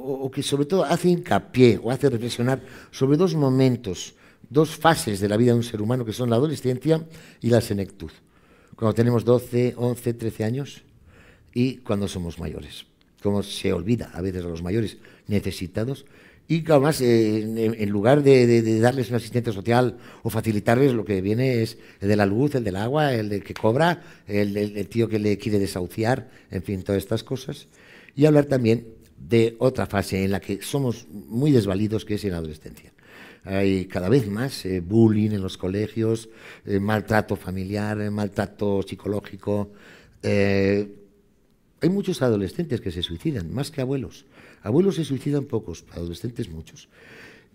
o, que sobre todo hace hincapié o hace reflexionar sobre dos momentos, dos fases de la vida de un ser humano, que son la adolescencia y la senectud. Cuando tenemos 12, 11, 13 años y cuando somos mayores. Como se olvida a veces a los mayores necesitados y que además eh, en, lugar de, darles una asistencia social o facilitarles lo que viene es el de la luz, el del agua, el que cobra, el, el tío que le quiere desahuciar, en fin, todas estas cosas. Y hablar también de otra fase en la que somos muy desvalidos, que es en la adolescencia. Hay cada vez más eh, bullying en los colegios, eh, maltrato familiar, eh, maltrato psicológico. hay muchos adolescentes que se suicidan, más que abuelos. Abuelos se suicidan pocos, adolescentes muchos.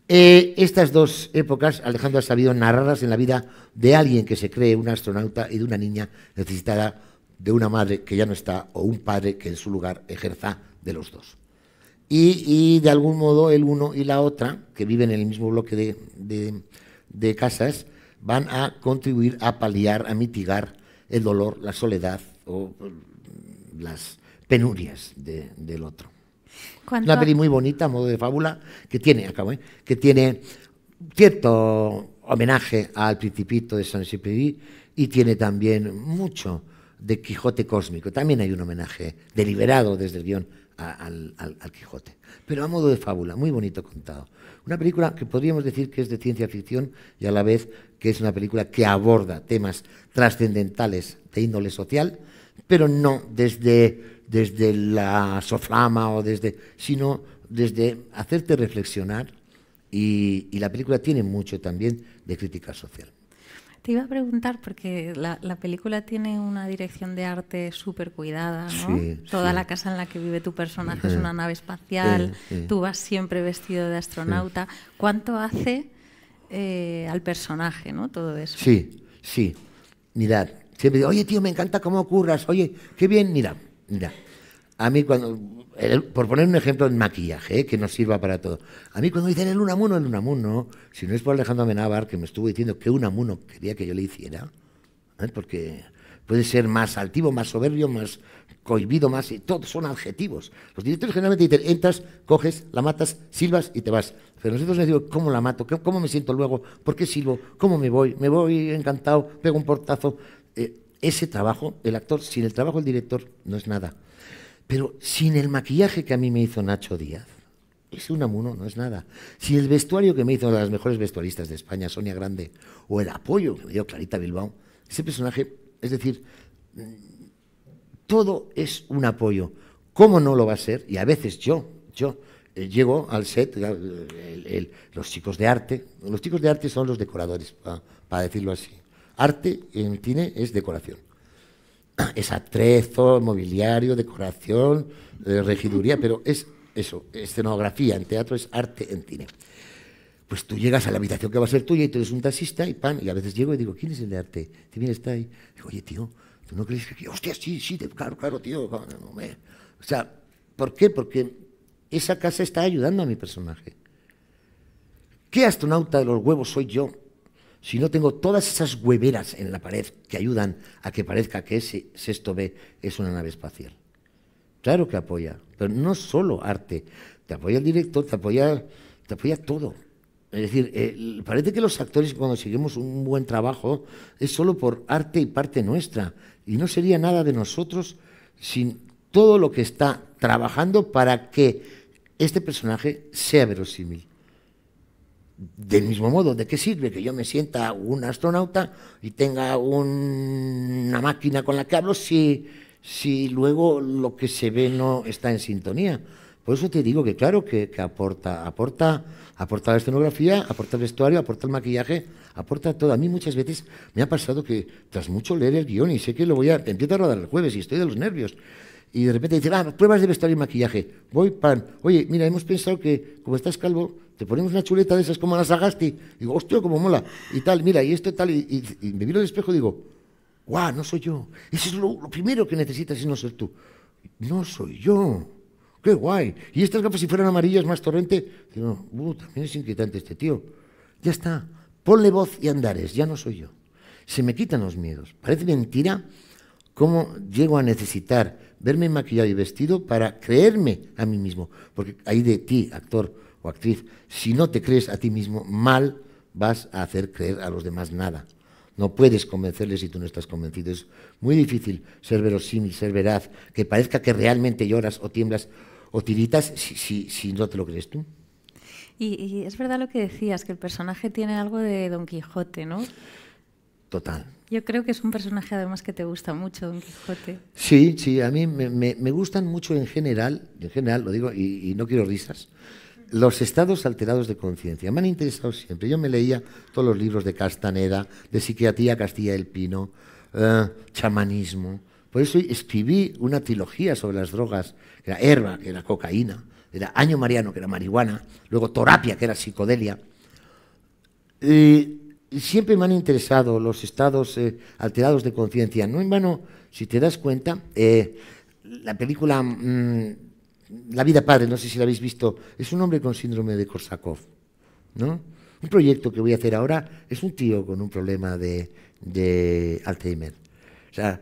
estas dos épocas, Alejandro ha sabido narrarlas en la vida de alguien que se cree un astronauta y de una niña necesitada de una madre que ya no está o un padre que en su lugar ejerza de los dos y, de algún modo el uno y la otra, que viven en el mismo bloque de, casas, van a contribuir a paliar, a mitigar el dolor, la soledad o mm, las penurias del otro. Una peli muy bonita, a modo de fábula, que tiene, acabo, ¿eh? que tiene cierto homenaje al Principito de Saint-Exupéry y tiene también mucho de Quijote cósmico. También hay un homenaje deliberado desde el guión al, Quijote. Pero a modo de fábula, muy bonito contado. Una película que podríamos decir que es de ciencia ficción y a la vez que es una película que aborda temas trascendentales de índole social, pero no desde, desde la soflama o desde. sino desde hacerte reflexionar y la película tiene mucho también de crítica social. Te iba a preguntar, porque la, película tiene una dirección de arte súper cuidada, ¿no? Toda la casa en la que vive tu personaje es eh, una nave espacial, eh, eh. tú vas siempre vestido de astronauta. ¿Cuánto hace al personaje, ¿no? Todo eso. Sí, sí. Mirad, siempre digo, oye tío, me encanta cómo ocurras. oye, qué bien, mira, mira. A mí cuando por poner un ejemplo en maquillaje, ¿eh? que nos sirva para todo. A mí cuando dicen el Unamuno, el Unamuno, si no es por Alejandro Amenábar, que me estuvo diciendo que Unamuno quería que yo le hiciera, ¿eh? porque puede ser más altivo, más soberbio, más cohibido, más... Y todos son adjetivos. Los directores generalmente dicen, entras, coges, la matas, silbas y te vas. Pero nosotros les digo, ¿cómo la mato? ¿Cómo me siento luego? ¿Por qué silbo? ¿Cómo me voy? Me voy encantado, pego un portazo. Eh, ese trabajo, el actor, sin el trabajo del director, no es nada. Pero sin el maquillaje que a mí me hizo Nacho Díaz, es un amuno, no es nada. Si el vestuario que me hizo una de las mejores vestuaristas de España, Sonia Grande, o el apoyo que me dio Clarita Bilbao, ese personaje, es decir, mm, todo es un apoyo. ¿Cómo no lo va a ser? Y a veces yo, yo eh, llego al set, eh, los chicos de arte, los chicos de arte son los decoradores, para decirlo así. Arte en cine es decoración. es atrezo, mobiliario, decoración, eh, regiduría, pero es eso, escenografía en teatro es arte en cine. Pues tú llegas a la habitación que va a ser tuya y tú eres un taxista y pan, y a veces llego y digo, ¿quién es el de arte? Y mira, está ahí. Digo, oye, tío, ¿tú no crees que, hostia, sí, sí, claro, claro, tío? O sea, ¿por qué? Porque esa casa está ayudando a mi personaje. ¿Qué astronauta de los huevos soy yo si no tengo todas esas hueveras en la pared que ayudan a que parezca que ese sexto B es una nave espacial? Claro que apoya, pero no solo arte, te apoya el director, te apoya, te apoya todo. Es decir, eh, parece que los actores cuando seguimos un buen trabajo es solo por arte y parte nuestra, y no sería nada de nosotros sin todo lo que está trabajando para que este personaje sea verosímil. Del mismo modo, ¿de qué sirve que yo me sienta un astronauta y tenga una máquina con la que hablo si, si luego lo que se ve no está en sintonía? Por eso te digo que claro que, aporta, aporta, aporta la escenografía, aporta el vestuario, aporta el maquillaje, aporta todo. A mí muchas veces me ha pasado que tras mucho leer el guión y sé que lo voy a, empiezo a rodar el jueves y estoy de los nervios y de repente dice, ah, pruebas de vestuario y maquillaje, voy pan, oye, mira, hemos pensado que como estás calvo te ponemos una chuleta de esas como las Sagasti. Digo, hostia, como mola. Y tal, mira, y esto tal. Y, y, y me miro al espejo y digo, guau, no soy yo. Eso es lo, primero que necesitas y no ser tú. No soy yo. Qué guay. Y estas gafas, si fueran amarillas más torrente, digo, uh, también es inquietante este tío. Ya está. Ponle voz y andares, ya no soy yo. Se me quitan los miedos. Parece mentira cómo llego a necesitar verme maquillado y vestido para creerme a mí mismo. Porque hay de ti, actor actriz, si no te crees a ti mismo, mal vas a hacer creer a los demás nada. No puedes convencerles si tú no estás convencido. Es muy difícil ser verosímil, ser veraz, que parezca que realmente lloras o tiemblas o tiritas si, si, no te lo crees tú. Y, es verdad lo que decías, que el personaje tiene algo de Don Quijote, ¿no? Total. Yo creo que es un personaje además que te gusta mucho, Don Quijote. Sí, sí, a mí me, gustan mucho en general, en general lo digo, y no quiero risas, los estados alterados de conciencia. Me han interesado siempre. Yo me leía todos los libros de Castaneda, de psiquiatría Castilla del Pino, eh, chamanismo. Por eso escribí una trilogía sobre las drogas, que era herba, que era cocaína, era año mariano, que era marihuana, luego torapia, que era psicodelia. siempre me han interesado los estados eh, alterados de conciencia. No en vano, si te das cuenta, eh, la película mm, la vida padre, no sé si la habéis visto, es un hombre con síndrome de Korsakoff, ¿no? Un proyecto que voy a hacer ahora es un tío con un problema de, Alzheimer. O sea,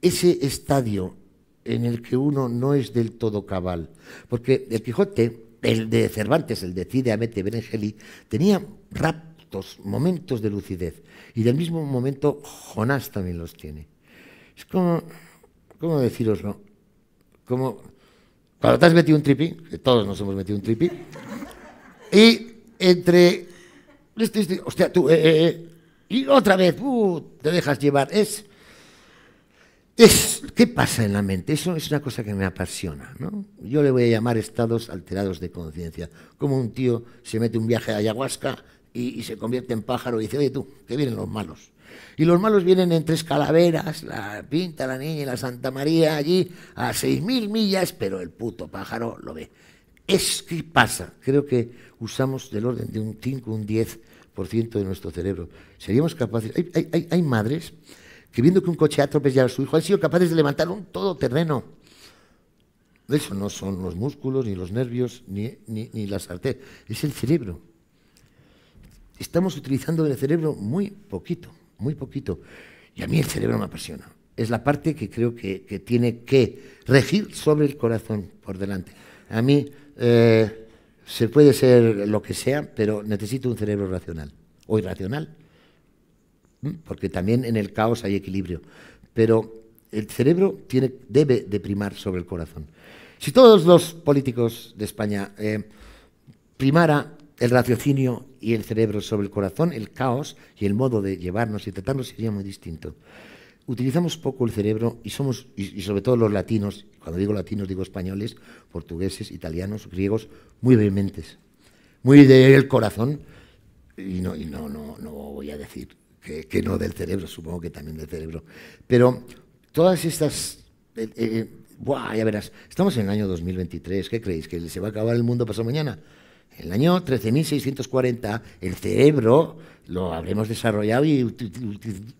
ese estadio en el que uno no es del todo cabal, porque el Quijote, el de Cervantes, el de Cide Hamete tenía raptos, momentos de lucidez, y del mismo momento Jonás también los tiene. Es como, ¿cómo deciroslo? Como cuando te has metido un tripi, todos nos hemos metido un tripi, y entre. hostia, tú, eh, eh, eh, y otra vez, uh, te dejas llevar. Es, es, ¿Qué pasa en la mente? Eso es una cosa que me apasiona. ¿no? Yo le voy a llamar estados alterados de conciencia. Como un tío se mete un viaje a ayahuasca y, se convierte en pájaro y dice, oye tú, que vienen los malos. Y los malos vienen en tres calaveras, la Pinta, la Niña y la Santa María, allí a seis mil millas, pero el puto pájaro lo ve. Es que pasa. Creo que usamos del orden de un 5, un 10% de nuestro cerebro. Seríamos capaces. Hay, madres que viendo que un coche atropella a su hijo han sido capaces de levantar un todoterreno. Eso no son los músculos, ni los nervios, ni, ni, ni las arterias. Es el cerebro. Estamos utilizando el cerebro muy poquito muy poquito. Y a mí el cerebro me apasiona. Es la parte que creo que, tiene que regir sobre el corazón por delante. A mí eh, se puede ser lo que sea, pero necesito un cerebro racional o irracional, porque también en el caos hay equilibrio. Pero el cerebro tiene, debe de primar sobre el corazón. Si todos los políticos de España eh, primara el raciocinio y el cerebro sobre el corazón, el caos y el modo de llevarnos y tratarnos sería muy distinto. Utilizamos poco el cerebro y somos, y, sobre todo los latinos, cuando digo latinos digo españoles, portugueses, italianos, griegos, muy vehementes, muy del corazón, y no, no, no, no voy a decir que, no del cerebro, supongo que también del cerebro. Pero todas estas... Eh, eh, eh, buah, ya verás, estamos en el año 2023, ¿qué creéis? ¿Que se va a acabar el mundo pasado mañana? En el año 13.640, el cerebro lo habremos desarrollado y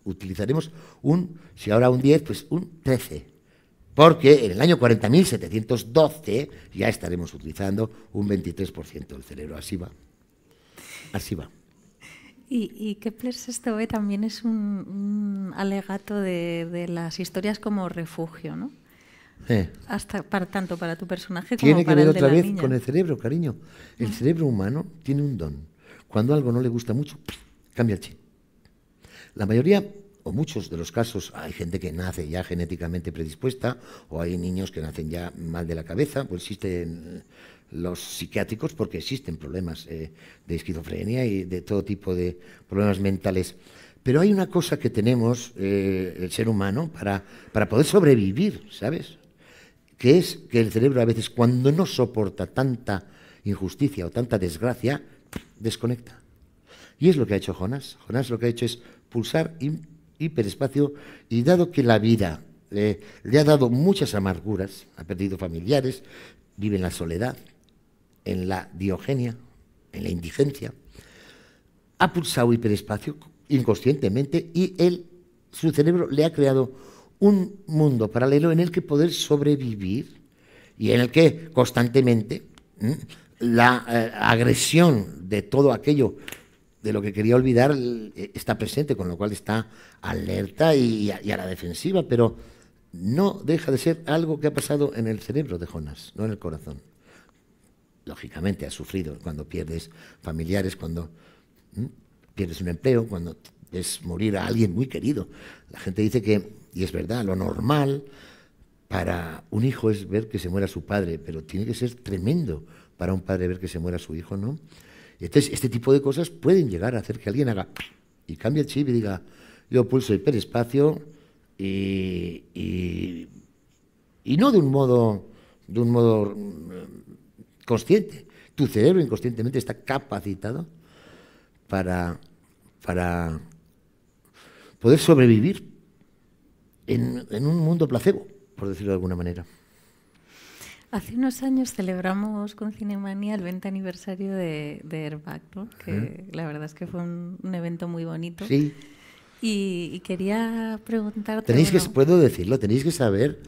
utilizaremos un, si ahora un 10, pues un 13. Porque en el año 40.712 ya estaremos utilizando un 23% del cerebro. Así va. Así va. Y, y Kepler esto también es un, un alegato de, de las historias como refugio, ¿no? Hasta para, tanto para tu personaje tiene que ver otra vez con el cerebro, cariño. El cerebro humano tiene un don. Cuando algo no le gusta mucho, cambia el chip. La mayoría o muchos de los casos hay gente que nace ya genéticamente predispuesta o hay niños que nacen ya mal de la cabeza, pues existen los psiquiátricos porque existen problemas eh, de esquizofrenia y de todo tipo de problemas mentales. Pero hay una cosa que tenemos eh, el ser humano para, para poder sobrevivir, ¿sabes? que es que el cerebro a veces cuando no soporta tanta injusticia o tanta desgracia, desconecta. Y es lo que ha hecho Jonás. Jonás lo que ha hecho es pulsar hiperespacio y dado que la vida eh, le ha dado muchas amarguras, ha perdido familiares, vive en la soledad, en la diogenia, en la indigencia, ha pulsado hiperespacio inconscientemente y él, su cerebro le ha creado un mundo paralelo en el que poder sobrevivir y en el que constantemente la eh, agresión de todo aquello de lo que quería olvidar eh, está presente, con lo cual está alerta y, a, la defensiva, pero no deja de ser algo que ha pasado en el cerebro de Jonas, no en el corazón. Lógicamente ha sufrido cuando pierdes familiares, cuando pierdes un empleo, cuando es morir a alguien muy querido. La gente dice que y es verdad, lo normal para un hijo es ver que se muera su padre, pero tiene que ser tremendo para un padre ver que se muera su hijo, ¿no? Entonces, este tipo de cosas pueden llegar a hacer que alguien haga y cambie el chip y diga, yo pulso hiperespacio y, y, y no de un modo, de un modo mm, consciente. Tu cerebro inconscientemente está capacitado para, para poder sobrevivir en, un mundo placebo, por decirlo de alguna manera. Hace unos años celebramos con Cinemania el 20 aniversario de, de que la verdad es que fue un, evento muy bonito. Sí. Y, quería preguntarte. Tenéis que, puedo decirlo, tenéis que saber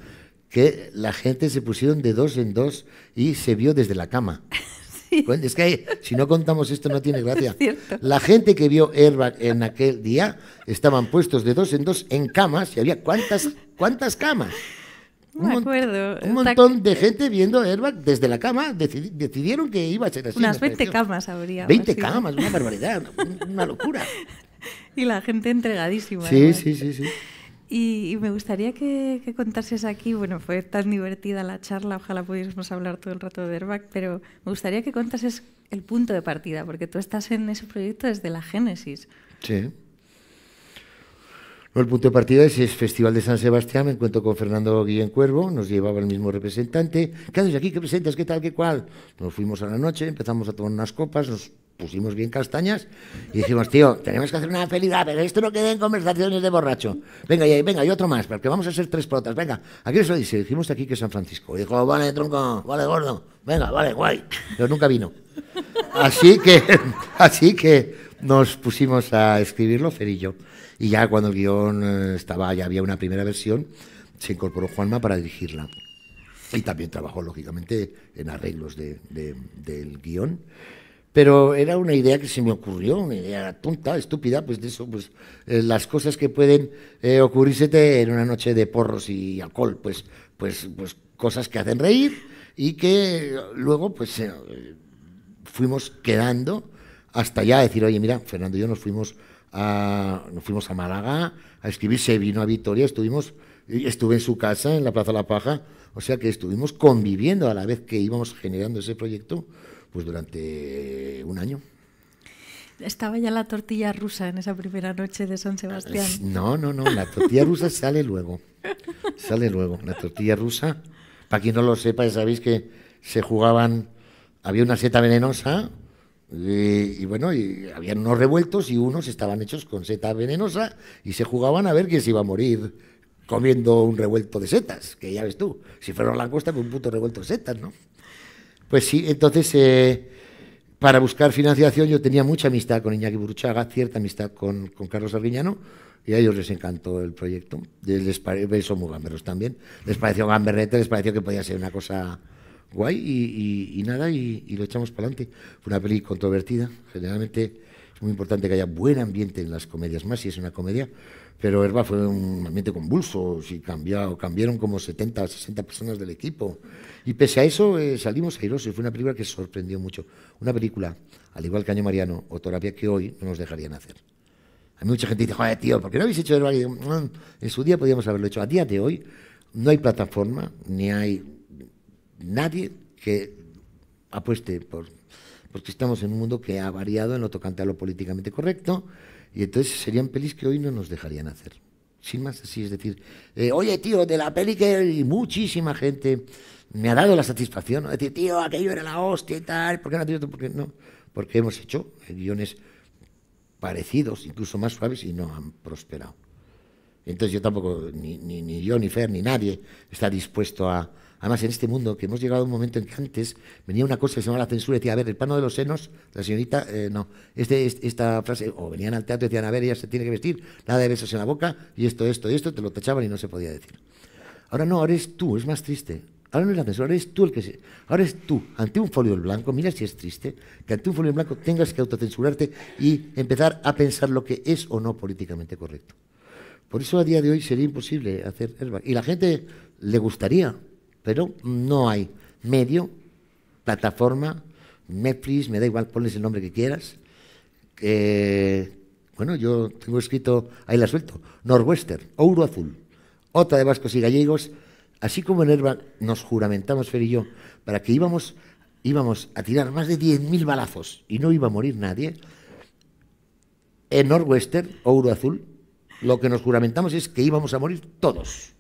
que la gente se pusieron de dos en dos y se vio desde la cama. Pues, es que si no contamos esto no tiene gracia. La gente que vio Airbag en aquel día estaban puestos de dos en dos en camas y había cuántas, cuántas camas. un, montón de gente viendo Airbag desde la cama decidieron que iba a ser así. Unas 20 camas habría. 20 camas, una barbaridad, una, locura. Y la gente entregadísima. Sí, sí, sí, sí. Y, me gustaría que, contases aquí, bueno, fue tan divertida la charla, ojalá pudiéramos hablar todo el rato de Airbag, pero me gustaría que contases el punto de partida, porque tú estás en ese proyecto desde la génesis. Sí. el punto de partida es, el Festival de San Sebastián, me encuentro con Fernando Guillén Cuervo, nos llevaba el mismo representante. ¿Qué haces aquí? ¿Qué presentas? ¿Qué tal? ¿Qué cual? Nos fuimos a la noche, empezamos a tomar unas copas, nos pusimos bien castañas y dijimos, tío, tenemos que hacer una película, pero esto no quede en conversaciones de borracho. Venga, y, venga, y otro más, porque vamos a ser tres protas, venga. Aquí eso dice, dijimos aquí que San Francisco. Y dijo, vale, tronco, vale, gordo, venga, vale, guay. Pero nunca vino. Así que, así que nos pusimos a escribirlo, Fer Y, y ya cuando el guión eh, estaba, ya había una primera versión, se incorporó Juanma para dirigirla. Y también trabajó, lógicamente, en arreglos del guión pero era una idea que se me ocurrió, una idea tonta, estúpida, pues de eso, pues eh, las cosas que pueden eh, ocurrírsete en una noche de porros y alcohol, pues, pues, pues cosas que hacen reír y que luego pues eh, fuimos quedando hasta allá, decir, oye, mira, Fernando y yo nos fuimos a, nos fuimos a Málaga a escribir, vino a Vitoria, estuvimos, estuve en su casa, en la Plaza La Paja, o sea que estuvimos conviviendo a la vez que íbamos generando ese proyecto pues durante un año. ¿Estaba ya la tortilla rusa en esa primera noche de San Sebastián? No, no, no, la tortilla rusa sale luego. Sale luego. La tortilla rusa, para quien no lo sepa, ya sabéis que se jugaban, había una seta venenosa eh, y, bueno, y habían unos revueltos y unos estaban hechos con seta venenosa y se jugaban a ver quién se iba a morir comiendo un revuelto de setas, que ya ves tú, si fueron costa con pues un puto revuelto de setas, ¿no? Pues sí, entonces eh, para buscar financiación yo tenía mucha amistad con Iñaki Buruchaga, cierta amistad con, Carlos Arguiñano, y a ellos les encantó el proyecto. Les pare, eh, son muy gamberros también. Les pareció gamberrete, les pareció que podía ser una cosa guay y, nada, y, y, lo echamos para adelante. Fue una peli controvertida. Generalmente es muy importante que haya buen ambiente en las comedias, más si es una comedia pero Herba fue un ambiente convulso, y cambiado, cambiaron como 70 o 60 personas del equipo. Y pese a eso eh, salimos airosos, fue una película que sorprendió mucho. Una película, al igual que Año Mariano o Torapia, que hoy no nos dejarían hacer. A mucha gente dice, joder, tío, ¿por qué no habéis hecho Herba? Mm, en su día podíamos haberlo hecho. A día de hoy no hay plataforma, ni hay nadie que apueste por... Porque estamos en un mundo que ha variado en lo tocante a lo políticamente correcto, y entonces serían pelis que hoy no nos dejarían hacer. Sin más así, es decir, eh, oye tío, de la peli que muchísima gente me ha dado la satisfacción, ¿no? decir, tío, aquello era la hostia y tal, ¿por qué no? no? Porque hemos hecho guiones parecidos, incluso más suaves, y no han prosperado. Entonces yo tampoco, ni, ni yo, ni Fer, ni nadie está dispuesto a, Además, en este mundo, que hemos llegado a un momento en que antes venía una cosa que se llamaba la censura, y decía, a ver, el pano de los senos, la señorita, eh, no, este, este, esta frase, o venían al teatro y decían, a ver, ella se tiene que vestir, nada de besos en la boca, y esto, esto, y esto, te lo tachaban y no se podía decir. Ahora no, ahora es tú, es más triste. Ahora no es la censura, ahora es tú el que Ahora es tú, ante un folio en blanco, mira si es triste, que ante un folio en blanco tengas que autocensurarte y empezar a pensar lo que es o no políticamente correcto. Por eso a día de hoy sería imposible hacer Y la gente le gustaría, pero no hay medio, plataforma, Netflix, me da igual, ponles el nombre que quieras. bueno, yo tengo escrito, ahí la suelto, Norwestern, Ouro Azul, otra de vascos y gallegos, así como en Herba nos juramentamos Fer y yo para que íbamos, íbamos a tirar más de 10.000 balazos y no iba a morir nadie. En Norwestern, Ouro Azul, lo que nos juramentamos es que íbamos a morir todos.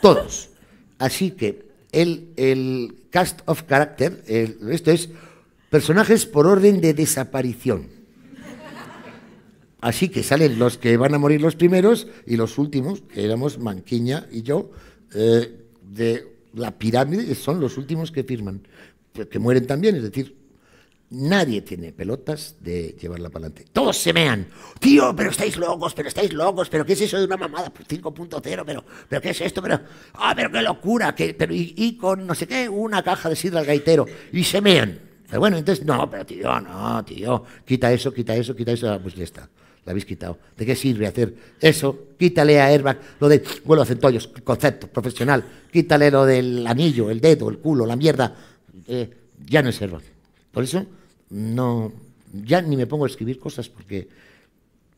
Todos. Así que el, cast of character, esto es personajes por orden de desaparición. Así que salen los que van a morir los primeros y los últimos, que éramos Manquiña y yo, eh, de la pirámide, son los últimos que firman, que mueren también, es decir, Nadie tiene pelotas de llevarla para adelante. Todos se mean. Tío, pero estáis locos, pero estáis locos, pero ¿qué es eso de una mamada 5.0? Pues pero, pero ¿qué es esto? Pero, ah, pero qué locura. Que, pero, y, con no sé qué, una caja de sidra al gaitero. Y se mean. Pero bueno, entonces, no, pero tío, no, tío. Quita eso, quita eso, quita eso. Ah, pues ya está. La habéis quitado. ¿De qué sirve hacer eso? Quítale a Airbag lo de vuelo a centollos, concepto profesional. Quítale lo del anillo, el dedo, el culo, la mierda. Eh, ya no es Airbag. Por eso no, ya ni me pongo a escribir cosas porque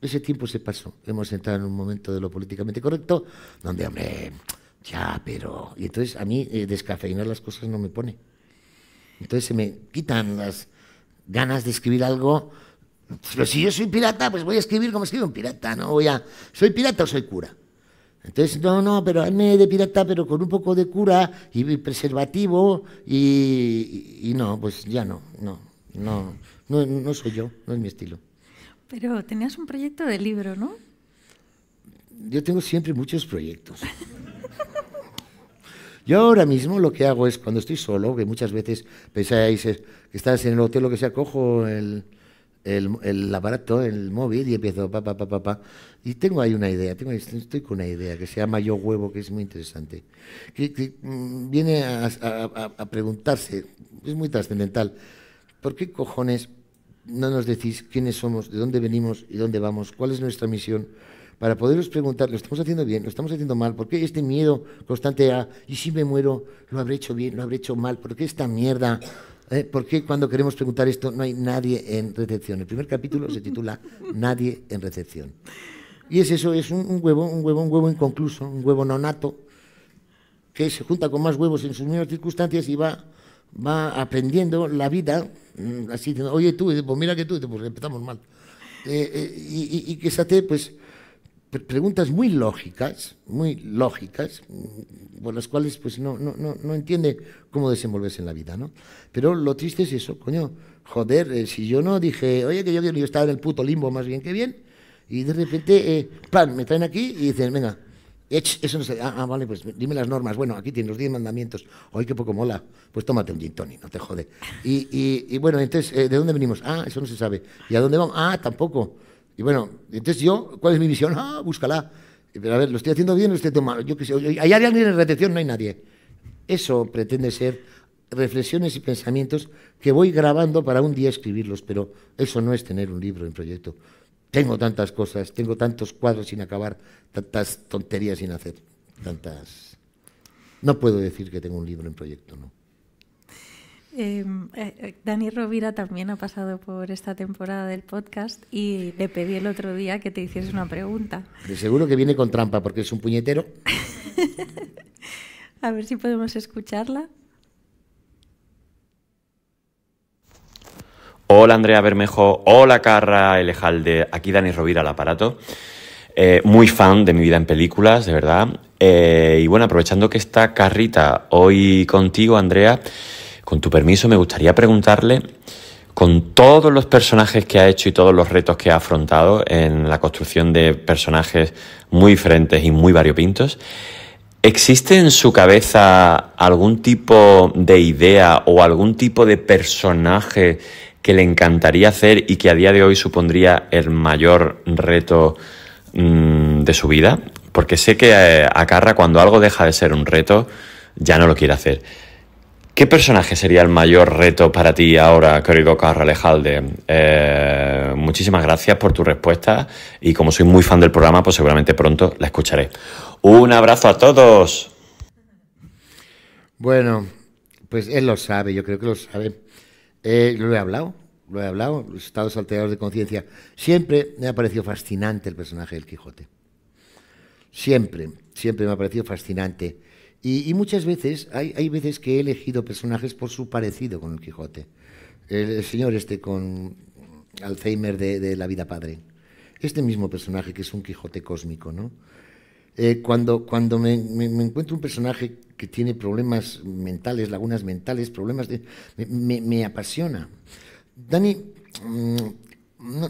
ese tiempo se pasó. Hemos entrado en un momento de lo políticamente correcto donde, hombre, ya, pero... Y entonces a mí eh, descafeinar las cosas no me pone. Entonces se me quitan las ganas de escribir algo. Pero si yo soy pirata, pues voy a escribir como escribe un pirata, no voy a... ¿Soy pirata o soy cura? Entonces, no, no, pero hazme de pirata, pero con un poco de cura y preservativo y, no, pues ya no, no, no, no, soy yo, no es mi estilo. Pero tenías un proyecto de libro, ¿no? Yo tengo siempre muchos proyectos. Yo ahora mismo lo que hago es, cuando estoy solo, que muchas veces pensáis eh, que estás en el hotel, lo que se acojo el, el, aparato, el móvil y empiezo pa, pa, pa, pa, Y tengo ahí una idea, tengo, estoy con una idea que se llama Yo Huevo, que es muy interesante. Que, mm, viene a, a preguntarse, es muy trascendental, ¿por qué cojones no nos decís quiénes somos, de dónde venimos y dónde vamos, cuál es nuestra misión? para poderos preguntar, ¿lo estamos haciendo bien? ¿Lo estamos haciendo mal? ¿Por qué este miedo constante a, ¿y si me muero? ¿Lo habré hecho bien? ¿Lo habré hecho mal? ¿Por qué esta mierda ¿Eh? qué cuando queremos preguntar esto no hay nadie en recepción. El primer capítulo se titula Nadie en recepción. Y es eso, es un, huevo, un huevo, un huevo inconcluso, un huevo nonato, que se junta con más huevos en sus mismas circunstancias y va, va aprendiendo la vida, mm, así oye tú, pues mira que tú, pues empezamos mal. Eh, eh, y, y que se hace, pues, preguntas muy lógicas, muy lógicas, mm, por las cuales pues no, no, no, no entiende cómo desenvolverse en la vida, ¿no? Pero lo triste es eso, coño, joder, eh, si yo no dije, oye, que yo, yo estaba en el puto limbo más bien que bien, y de repente, eh, plan, me traen aquí y dicen, venga, eso no sé. Ah, ah, vale, pues dime las normas. Bueno, aquí tienes los diez mandamientos. oye, qué poco mola. Pues tómate un gin tonic, no te jode. Y, y, y bueno, entonces, eh, ¿de dónde venimos? Ah, eso no se sabe. ¿Y a dónde vamos? Ah, tampoco. Y bueno, entonces yo, ¿cuál es mi misión? Ah, búscala. Pero a ver, ¿lo estoy haciendo bien o estoy tomando? Yo qué sé, ¿hay alguien en retención? No hay nadie. Eso pretende ser reflexiones y pensamientos que voy grabando para un día escribirlos, pero eso no es tener un libro en proyecto. Tengo tantas cosas, tengo tantos cuadros sin acabar, tantas tonterías sin hacer, tantas... No puedo decir que tengo un libro en proyecto, no. Em, eh, eh, Dani Rovira también ha pasado por esta temporada del podcast y le pedí el otro día que te hicieras una pregunta. De seguro que viene con trampa porque es un puñetero. A ver si podemos escucharla. Hola Andrea Bermejo, hola Carra Elejalde, aquí Dani Rovira al aparato. Eh, muy fan de mi vida en películas, de verdad. y bueno, aprovechando que está Carrita hoy contigo, Andrea, con tu permiso, me gustaría preguntarle, con todos los personajes que ha hecho y todos los retos que ha afrontado en la construcción de personajes muy diferentes y muy variopintos, ¿existe en su cabeza algún tipo de idea o algún tipo de personaje que le encantaría hacer y que a día de hoy supondría el mayor reto mm, de su vida? Porque sé que eh, a Carra, cuando algo deja de ser un reto ya no lo quiere hacer. ¿Qué personaje sería el mayor reto para ti ahora, querido Carralejalde? Alejalde? Eh, muchísimas gracias por tu respuesta y como soy muy fan del programa, pues seguramente pronto la escucharé. Un abrazo a todos. Bueno, pues él lo sabe, yo creo que lo sabe. Eh, lo he hablado, lo he hablado, los estados alterados de conciencia. Siempre me ha parecido fascinante el personaje del Quijote. Siempre, siempre me ha parecido fascinante. Y, muchas veces, hay, veces que he elegido personajes por su parecido con el Quijote. El, señor este con Alzheimer de, La vida padre. Este mismo personaje que es un Quijote cósmico, ¿no? Eh, cuando cuando me, encuentro un personaje que tiene problemas mentales, lagunas mentales, problemas de... Me, apasiona. Dani mm,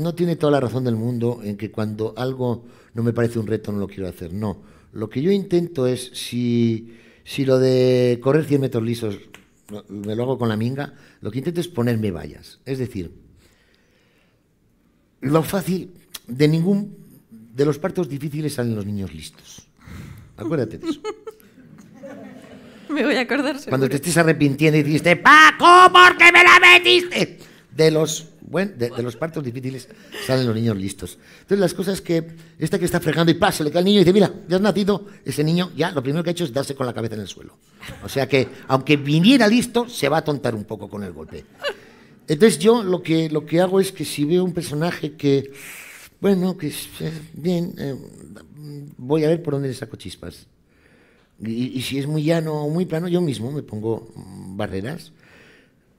no tiene toda la razón del mundo en que cuando algo no me parece un reto no lo quiero hacer. No lo que yo intento es, si, lo de correr 100 metros lisos me lo hago con la minga, lo que intento es ponerme vallas. Es decir, lo fácil, de ningún, de los partos difíciles salen los niños listos. Acuérdate de eso. Me voy a acordar Cuando te estés arrepintiendo y dijiste, Paco, ¿por qué me la metiste? De los bueno, de, los partos difíciles salen los niños listos. Entonces, las cosas que esta que está fregando y pasa, le cae al niño y dice, mira, ya has nacido, ese niño ya lo primero que ha hecho es darse con la cabeza en el suelo. O sea que, aunque viniera listo, se va a tontar un poco con el golpe. Entonces, yo lo que, lo que hago es que si veo un personaje que, bueno, que es eh, bien, eh, voy a ver por dónde le saco chispas. Y, y si es muy llano o muy plano, yo mismo me pongo barreras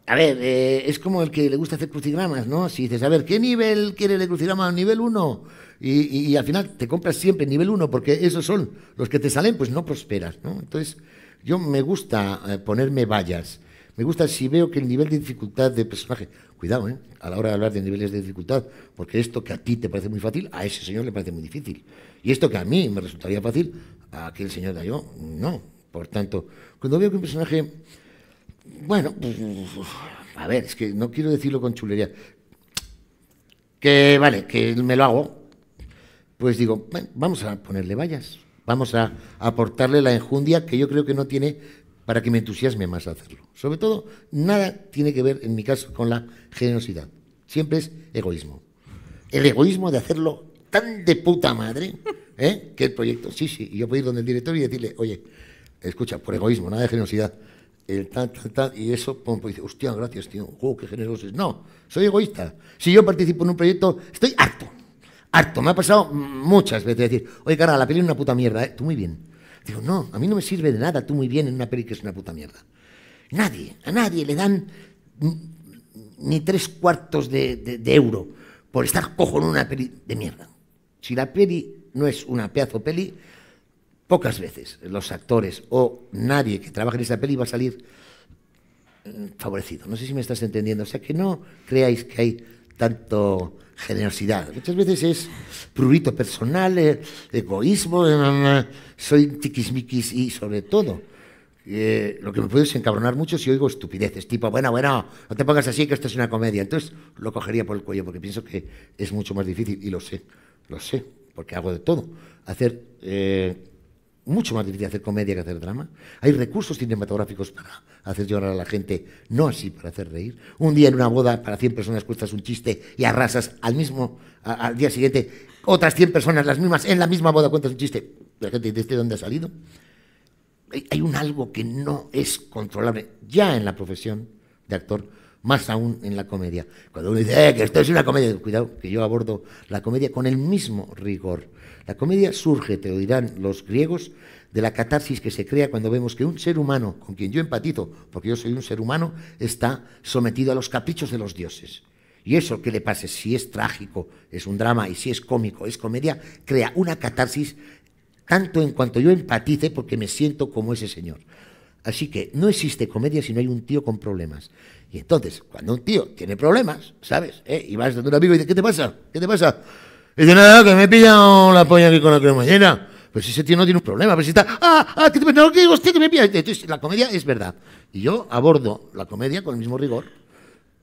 a ver, eh, es como el que le gusta hacer crucigramas, ¿no? Si dices, a ver, ¿qué nivel quiere el crucigrama? ¿Nivel 1? Y, al final te compras siempre nivel 1 porque esos son los que te salen, pues no prosperas, ¿no? Entonces, yo me gusta eh, ponerme vallas. Me gusta si veo que el nivel de dificultad de personaje, cuidado, ¿eh? a la hora de hablar de niveles de dificultad, porque esto que a ti te parece muy fácil, a ese señor le parece muy difícil. Y esto que a mí me resultaría fácil, a aquel señor de yo, no. Por tanto, cuando veo que un personaje bueno, a ver, es que no quiero decirlo con chulería. Que vale, que me lo hago. Pues digo, vamos a ponerle vallas, vamos a aportarle la enjundia que yo creo que no tiene para que me entusiasme más a hacerlo. Sobre todo, nada tiene que ver, en mi caso, con la generosidad. Siempre es egoísmo. El egoísmo de hacerlo tan de puta madre, ¿eh? que el proyecto, sí, sí, y yo puedo ir donde el director y decirle, oye, escucha, por egoísmo, nada de generosidad y eso, como pues dice, hostia, gracias, tío, oh, qué generoso es. No, soy egoísta. Si yo participo en un proyecto, estoy harto, harto. Me ha pasado muchas veces decir, oye, cara, la peli es una puta mierda, ¿eh? tú muy bien. Digo, no, a mí no me sirve de nada, tú muy bien en una peli que es una puta mierda. Nadie, a nadie le dan ni tres cuartos de, de, euro por estar cojo en una peli de mierda. Si la peli no es una pedazo peli, pocas veces los actores o nadie que trabaje en esa peli va a salir mm, favorecido. No sé si me estás entendiendo. O sea, que no creáis que hay tanto generosidad. Muchas veces es prurito personal, eh, egoísmo, eh, mm, mm, soy tiquismiquis y sobre todo, eh, lo que me puede desencabronar encabronar mucho si oigo estupideces, tipo, bueno, bueno, no te pongas así que esto es una comedia. Entonces lo cogería por el cuello porque pienso que es mucho más difícil y lo sé, lo sé, porque hago de todo. Hacer mucho más difícil hacer comedia que hacer drama. Hay recursos cinematográficos para hacer llorar a la gente, no así para hacer reír. Un día en una boda para 100 personas cuestas un chiste y arrasas al mismo, al día siguiente otras 100 personas, las mismas, en la misma boda cuentas un chiste. La gente dice, ¿de ¿Este dónde ha salido? Hay, un algo que no es controlable ya en la profesión de actor, más aún en la comedia. Cuando uno dice, eh, que esto es una comedia, cuidado, que yo abordo la comedia con el mismo rigor la comedia surge, te lo dirán los griegos, de la catarsis que se crea cuando vemos que un ser humano, con quien yo empatizo, porque yo soy un ser humano, está sometido a los caprichos de los dioses. Y eso que le pase, si es trágico, es un drama, y si es cómico, es comedia, crea una catarsis tanto en cuanto yo empatice porque me siento como ese señor. Así que no existe comedia si no hay un tío con problemas. Y entonces, cuando un tío tiene problemas, ¿sabes? ¿Eh? Y vas a un amigo y dices, ¿qué te pasa? ¿Qué te pasa? Y Dice, nada, que me he pillado la polla aquí con la cremallera. Pero si ese tío no tiene un problema, pero si está, ah, ah, que, no, que, hostia, que me pilla. Entonces, la comedia es verdad. Y yo abordo la comedia con el mismo rigor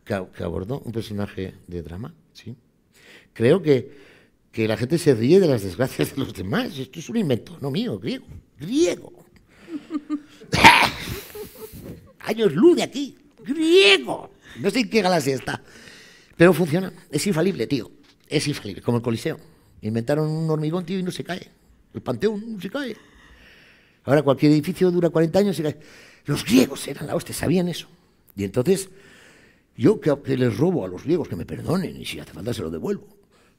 que, abordo un personaje de drama, ¿sí? Creo que, la gente se ríe de las desgracias de los demás. Esto es un invento, no mío, griego. Griego. Años luz de aquí. Griego. No sé en qué galaxia está. Pero funciona. Es infalible, tío es infalible, como el Coliseo. Inventaron un hormigón, tío, y no se cae. El Panteón no se cae. Ahora cualquier edificio dura 40 años y se cae. Los griegos eran la hostia, sabían eso. Y entonces, yo que, que les robo a los griegos, que me perdonen, y si hace falta se lo devuelvo.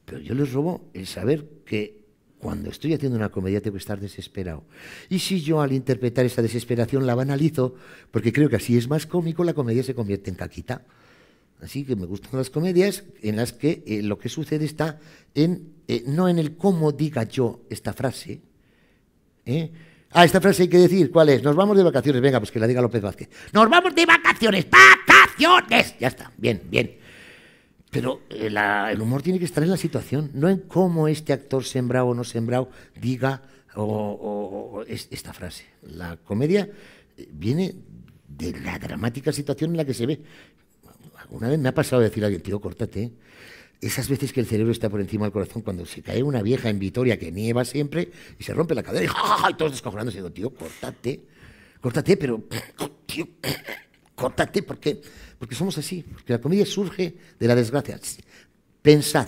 Pero yo les robo el saber que cuando estoy haciendo una comedia tengo que estar desesperado. Y si yo al interpretar esa desesperación la banalizo, porque creo que así es más cómico, la comedia se convierte en caquita. Así que me gustan las comedias en las que eh, lo que sucede está en, eh, no en el cómo diga yo esta frase. ¿eh? Ah, esta frase hay que decir, ¿cuál es? Nos vamos de vacaciones, venga, pues que la diga López Vázquez. Nos vamos de vacaciones, vacaciones. Ya está, bien, bien. Pero eh, el humor tiene que estar en la situación, no en cómo este actor sembrado o no sembrado diga o, esta frase. La comedia viene de la dramática situación en la que se ve. Una vez me ha pasado de decir a alguien, tío, córtate. Esas veces que el cerebro está por encima del corazón, cuando se cae una vieja en Vitoria que nieva siempre y se rompe la cadera y, ¡ah! y todos descojonándose, digo, tío, córtate, córtate, pero, tío, córtate, qué? porque somos así, porque la comedia surge de la desgracia. Pensad,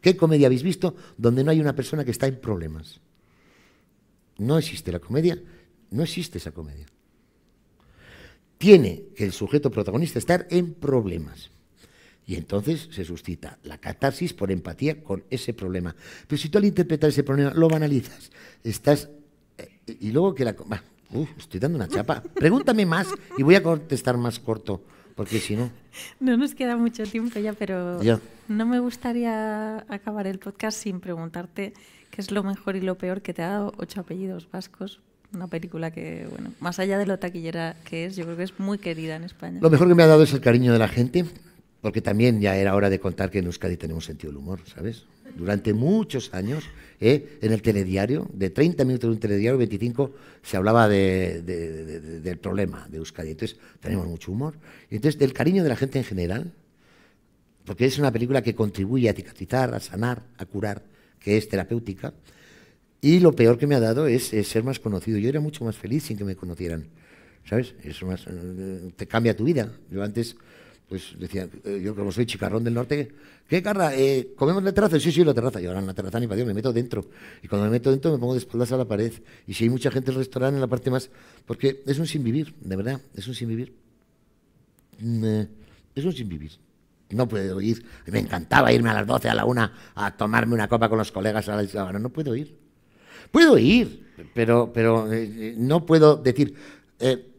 ¿qué comedia habéis visto donde no hay una persona que está en problemas? No existe la comedia, no existe esa comedia tiene que el sujeto protagonista estar en problemas. Y entonces se suscita la catarsis por empatía con ese problema. Pero si tú al interpretar ese problema lo banalizas, estás. Eh, y luego que la. Uf, estoy dando una chapa. Pregúntame más y voy a contestar más corto, porque si no. No nos queda mucho tiempo ya, pero no me gustaría acabar el podcast sin preguntarte qué es lo mejor y lo peor que te ha dado ocho apellidos vascos, una película que, bueno, más allá de lo taquillera que es, yo creo que es muy querida en España. Lo mejor que me ha dado es el cariño de la gente, porque también ya era hora de contar que en Euskadi tenemos sentido del humor, ¿sabes? Durante muchos años, ¿eh? en el telediario, de 30 minutos de un telediario, 25, se hablaba de, del problema de Euskadi. Entonces, tenemos mucho humor. Entonces, del cariño de la gente en general, porque es una película que contribuye a cicatrizar, a sanar, a curar, que es terapéutica, y lo peor que me ha dado es, ser más conocido. Yo era mucho más feliz sin que me conocieran. ¿Sabes? Eso más, eh, te cambia tu vida. Yo antes, pues decía, eh, yo como soy chicarrón del norte, ¿qué carra? Eh, ¿Comemos la terraza? Sí, sí, la terraza. Y ahora en la terraza ni para Dios, me meto dentro. Y cuando me meto dentro me pongo de espaldas a la pared. Y si hay mucha gente en el restaurante, en la parte más. Porque es un sin vivir, de verdad, es un sin vivir. Mm, eh, es un sin vivir no puedo ir. Me encantaba irme a las 12, a la una, a tomarme una copa con los colegas a la isla. no puedo ir. Puedo ir, pero, pero eh, eh, no puedo decir, eh,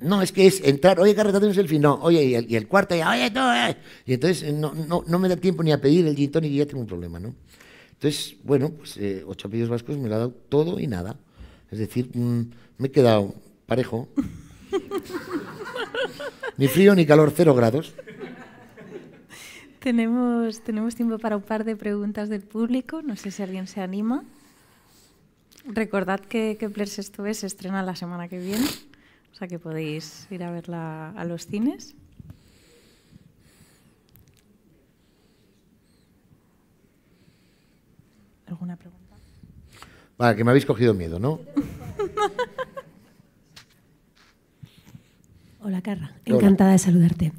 no, es que es entrar, oye, Carreta, tenemos el fin, no, oye, y el, cuarto, y, oye, y entonces no, me da tiempo ni a pedir el gin tonic y ya tengo un problema, ¿no? Entonces, bueno, pues ocho apellidos vascos me lo ha dado todo y nada. Es decir, mm, me he quedado parejo. ni frío ni calor, cero grados. Tenemos, tenemos tiempo para un par de preguntas del público. No sé si alguien se anima. Recordad que Kepler's Estuve se estrena la semana que viene, o sea que podéis ir a verla a los cines. ¿Alguna pregunta? Vale, que me habéis cogido miedo, ¿no? Hola, carra, Encantada de saludarte.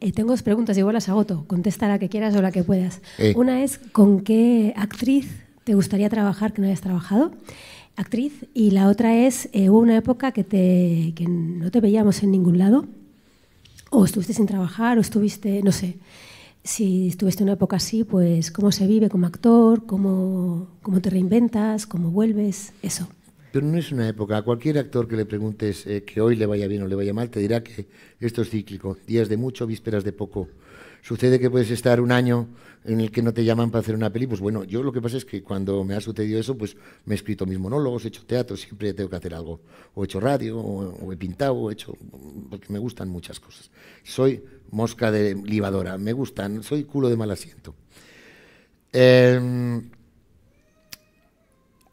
Eh, tengo dos preguntas, igual las agoto. Contesta la que quieras o la que puedas. Eh. Una es, ¿con qué actriz te gustaría trabajar que no hayas trabajado, actriz, y la otra es, eh, hubo una época que, te, no te veíamos en ningún lado, o estuviste sin trabajar, o estuviste, no sé, si estuviste en una época así, pues cómo se vive como actor, cómo, te reinventas, cómo vuelves, eso. Pero no es una época. cualquier actor que le preguntes eh, que hoy le vaya bien o le vaya mal, te dirá que esto es cíclico. Días de mucho, vísperas de poco. Sucede que puedes estar un año en el que no te llaman para hacer una peli, pues bueno, yo lo que pasa es que cuando me ha sucedido eso, pues me he escrito mis monólogos, he hecho teatro, siempre tengo que hacer algo. O he hecho radio, o, he pintado, o he hecho, porque me gustan muchas cosas. Soy mosca de libadora, me gustan, soy culo de mal asiento. Em,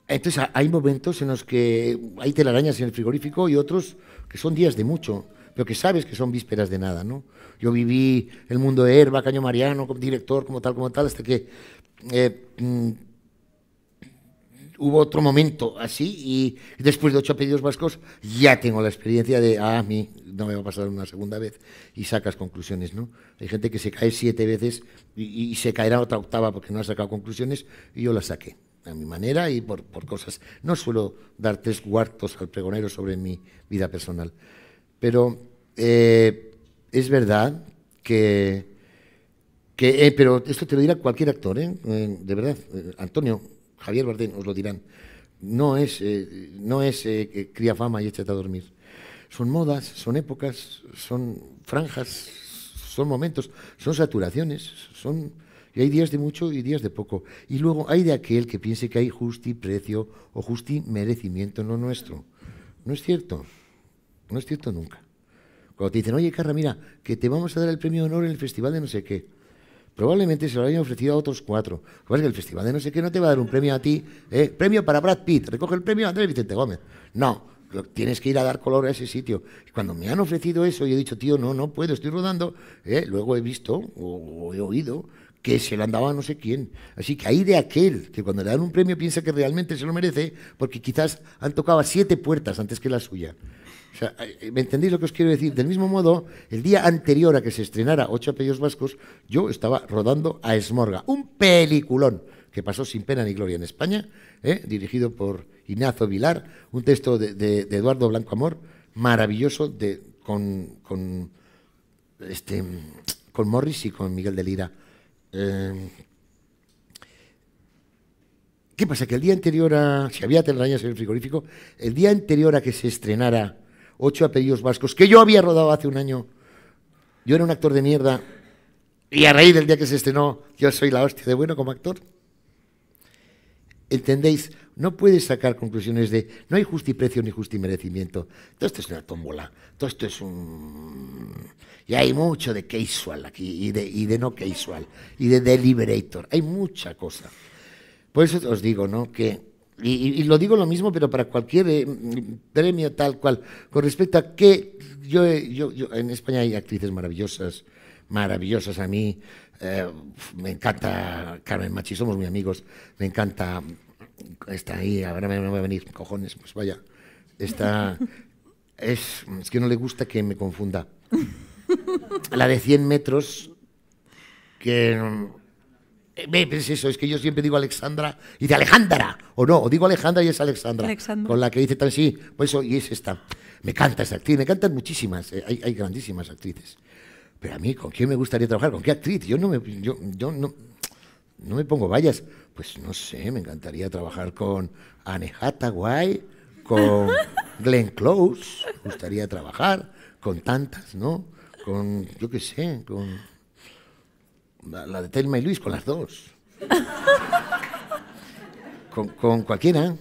entonces hay momentos en los que hay telarañas en el frigorífico y otros que son días de mucho pero que sabes que son vísperas de nada, ¿no? Yo viví el mundo de Herba, Caño Mariano, como director, como tal, como tal, hasta que eh, mm, hubo otro momento así y después de ocho apellidos vascos ya tengo la experiencia de, ah, a mí no me va a pasar una segunda vez y sacas conclusiones, ¿no? Hay gente que se cae siete veces y, se caerá otra octava porque no ha sacado conclusiones y yo las saqué a mi manera y por, por cosas. No suelo dar tres cuartos al pregonero sobre mi vida personal. Pero eh, es verdad que... Eh, pero esto te lo dirá cualquier actor, ¿eh? eh de verdad. Antonio, Javier Bardem, os lo dirán. No es, no es cría fama y échate a dormir. Son modas, son épocas, son franjas, son momentos, son saturaciones, son... Y hay días de mucho y días de poco. Y luego hay de aquel que piense que hay justi precio o justi merecimiento en lo nuestro. No es cierto. No es cierto nunca. Cuando te dicen, oye, Carra, mira, que te vamos a dar el premio de honor en el festival de no sé qué. Probablemente se lo hayan ofrecido a otros cuatro. ¿Cuál es que el festival de no sé qué no te va a dar un premio a ti. ¿eh? Premio para Brad Pitt. Recoge el premio Andrés Vicente Gómez. No, tienes que ir a dar color a ese sitio. cuando me han ofrecido eso y he dicho, tío, no, no puedo, estoy rodando, ¿eh? luego he visto o, he oído que se lo andaba a no sé quién. Así que hay de aquel que cuando le dan un premio piensa que realmente se lo merece porque quizás han tocado siete puertas antes que la suya. ¿me entendéis lo que os quiero decir? Del mismo modo, el día anterior a que se estrenara Ocho apellidos vascos, yo estaba rodando a Esmorga, un peliculón que pasó sin pena ni gloria en España, ¿eh? dirigido por Inazo Vilar, un texto de, Eduardo Blanco Amor, maravilloso, de, con, con, este, Morris y con Miguel de Lira. Em, ¿Qué pasa? Que el día anterior a. Si había telarañas en el frigorífico, el día anterior a que se estrenara ocho apellidos vascos, que yo había rodado hace un año. Yo era un actor de mierda y a raíz del día que se estrenó, yo soy la hostia de bueno como actor. ¿Entendéis? No puedes sacar conclusiones de no hay precio ni merecimiento. Todo esto es una tómbola. Todo esto es un. Y hay mucho de casual aquí, y de, y de no casual, y de deliberator. Hay mucha cosa. Por eso os digo, ¿no? Que y, lo digo lo mismo, pero para cualquier eh, premio tal cual, con respecto a que eh, yo, yo, en España hay actrices maravillosas, maravillosas a mí, eh, me encanta Carmen Machi, somos muy amigos, me encanta, mm, está ahí, ahora me, me a venir, cojones, pues vaya, está, es, es que no le gusta que me confunda. La de 100 metros, que mm, eh, pues es eso, es que yo siempre digo Alexandra y de Alejandra, o no, o digo Alejandra y es Alexandra, con la que dice tan sí, pues eso, y es esta. Me encanta esa actriz, me encantan muchísimas, eh, hay, grandísimas actrices. Pero a mí, ¿con quién me gustaría trabajar? ¿Con qué actriz? Yo no me, yo, no, no me pongo vallas. Pues no sé, me encantaría trabajar con Anne Hathaway, con Glenn Close, me gustaría trabajar con tantas, ¿no? Con, yo qué sé, con la, de Telma y Luis, con las dos. con, cualquiera.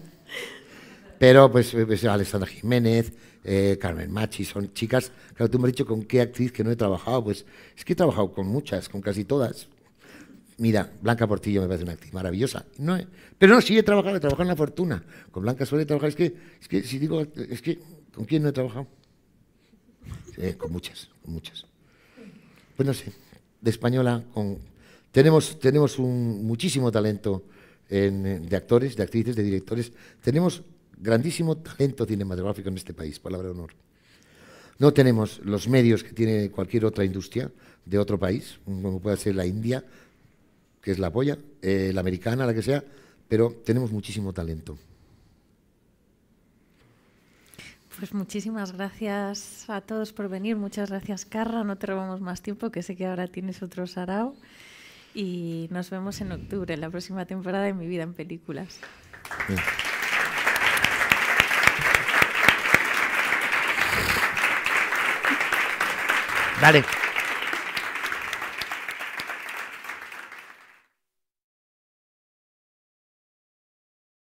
Pero pues, eh, pues Alessandra Jiménez, eh, Carmen Machi, son chicas. Claro, tú me has dicho con qué actriz que no he trabajado. Pues es que he trabajado con muchas, con casi todas. Mira, Blanca Portillo me parece una actriz maravillosa. No, eh, pero no, sí he trabajado, he trabajado en La Fortuna. Con Blanca suele trabajar. Es que, es que si digo, es que, ¿con quién no he trabajado? con muchas, con muchas. Pues no sé de española con... Tenemos, tenemos un muchísimo talento de actores, de actrices, de directores. Tenemos grandísimo talento cinematográfico en este país, palabra de honor. No tenemos los medios que tiene cualquier otra industria de otro país, como puede ser la India, que es la polla, eh, la americana, la que sea, pero tenemos muchísimo talento. Pues muchísimas gracias a todos por venir. Muchas gracias, Carra. No te robamos más tiempo, que sé que ahora tienes otro sarao. Y nos vemos en octubre, en la próxima temporada de Mi Vida en Películas.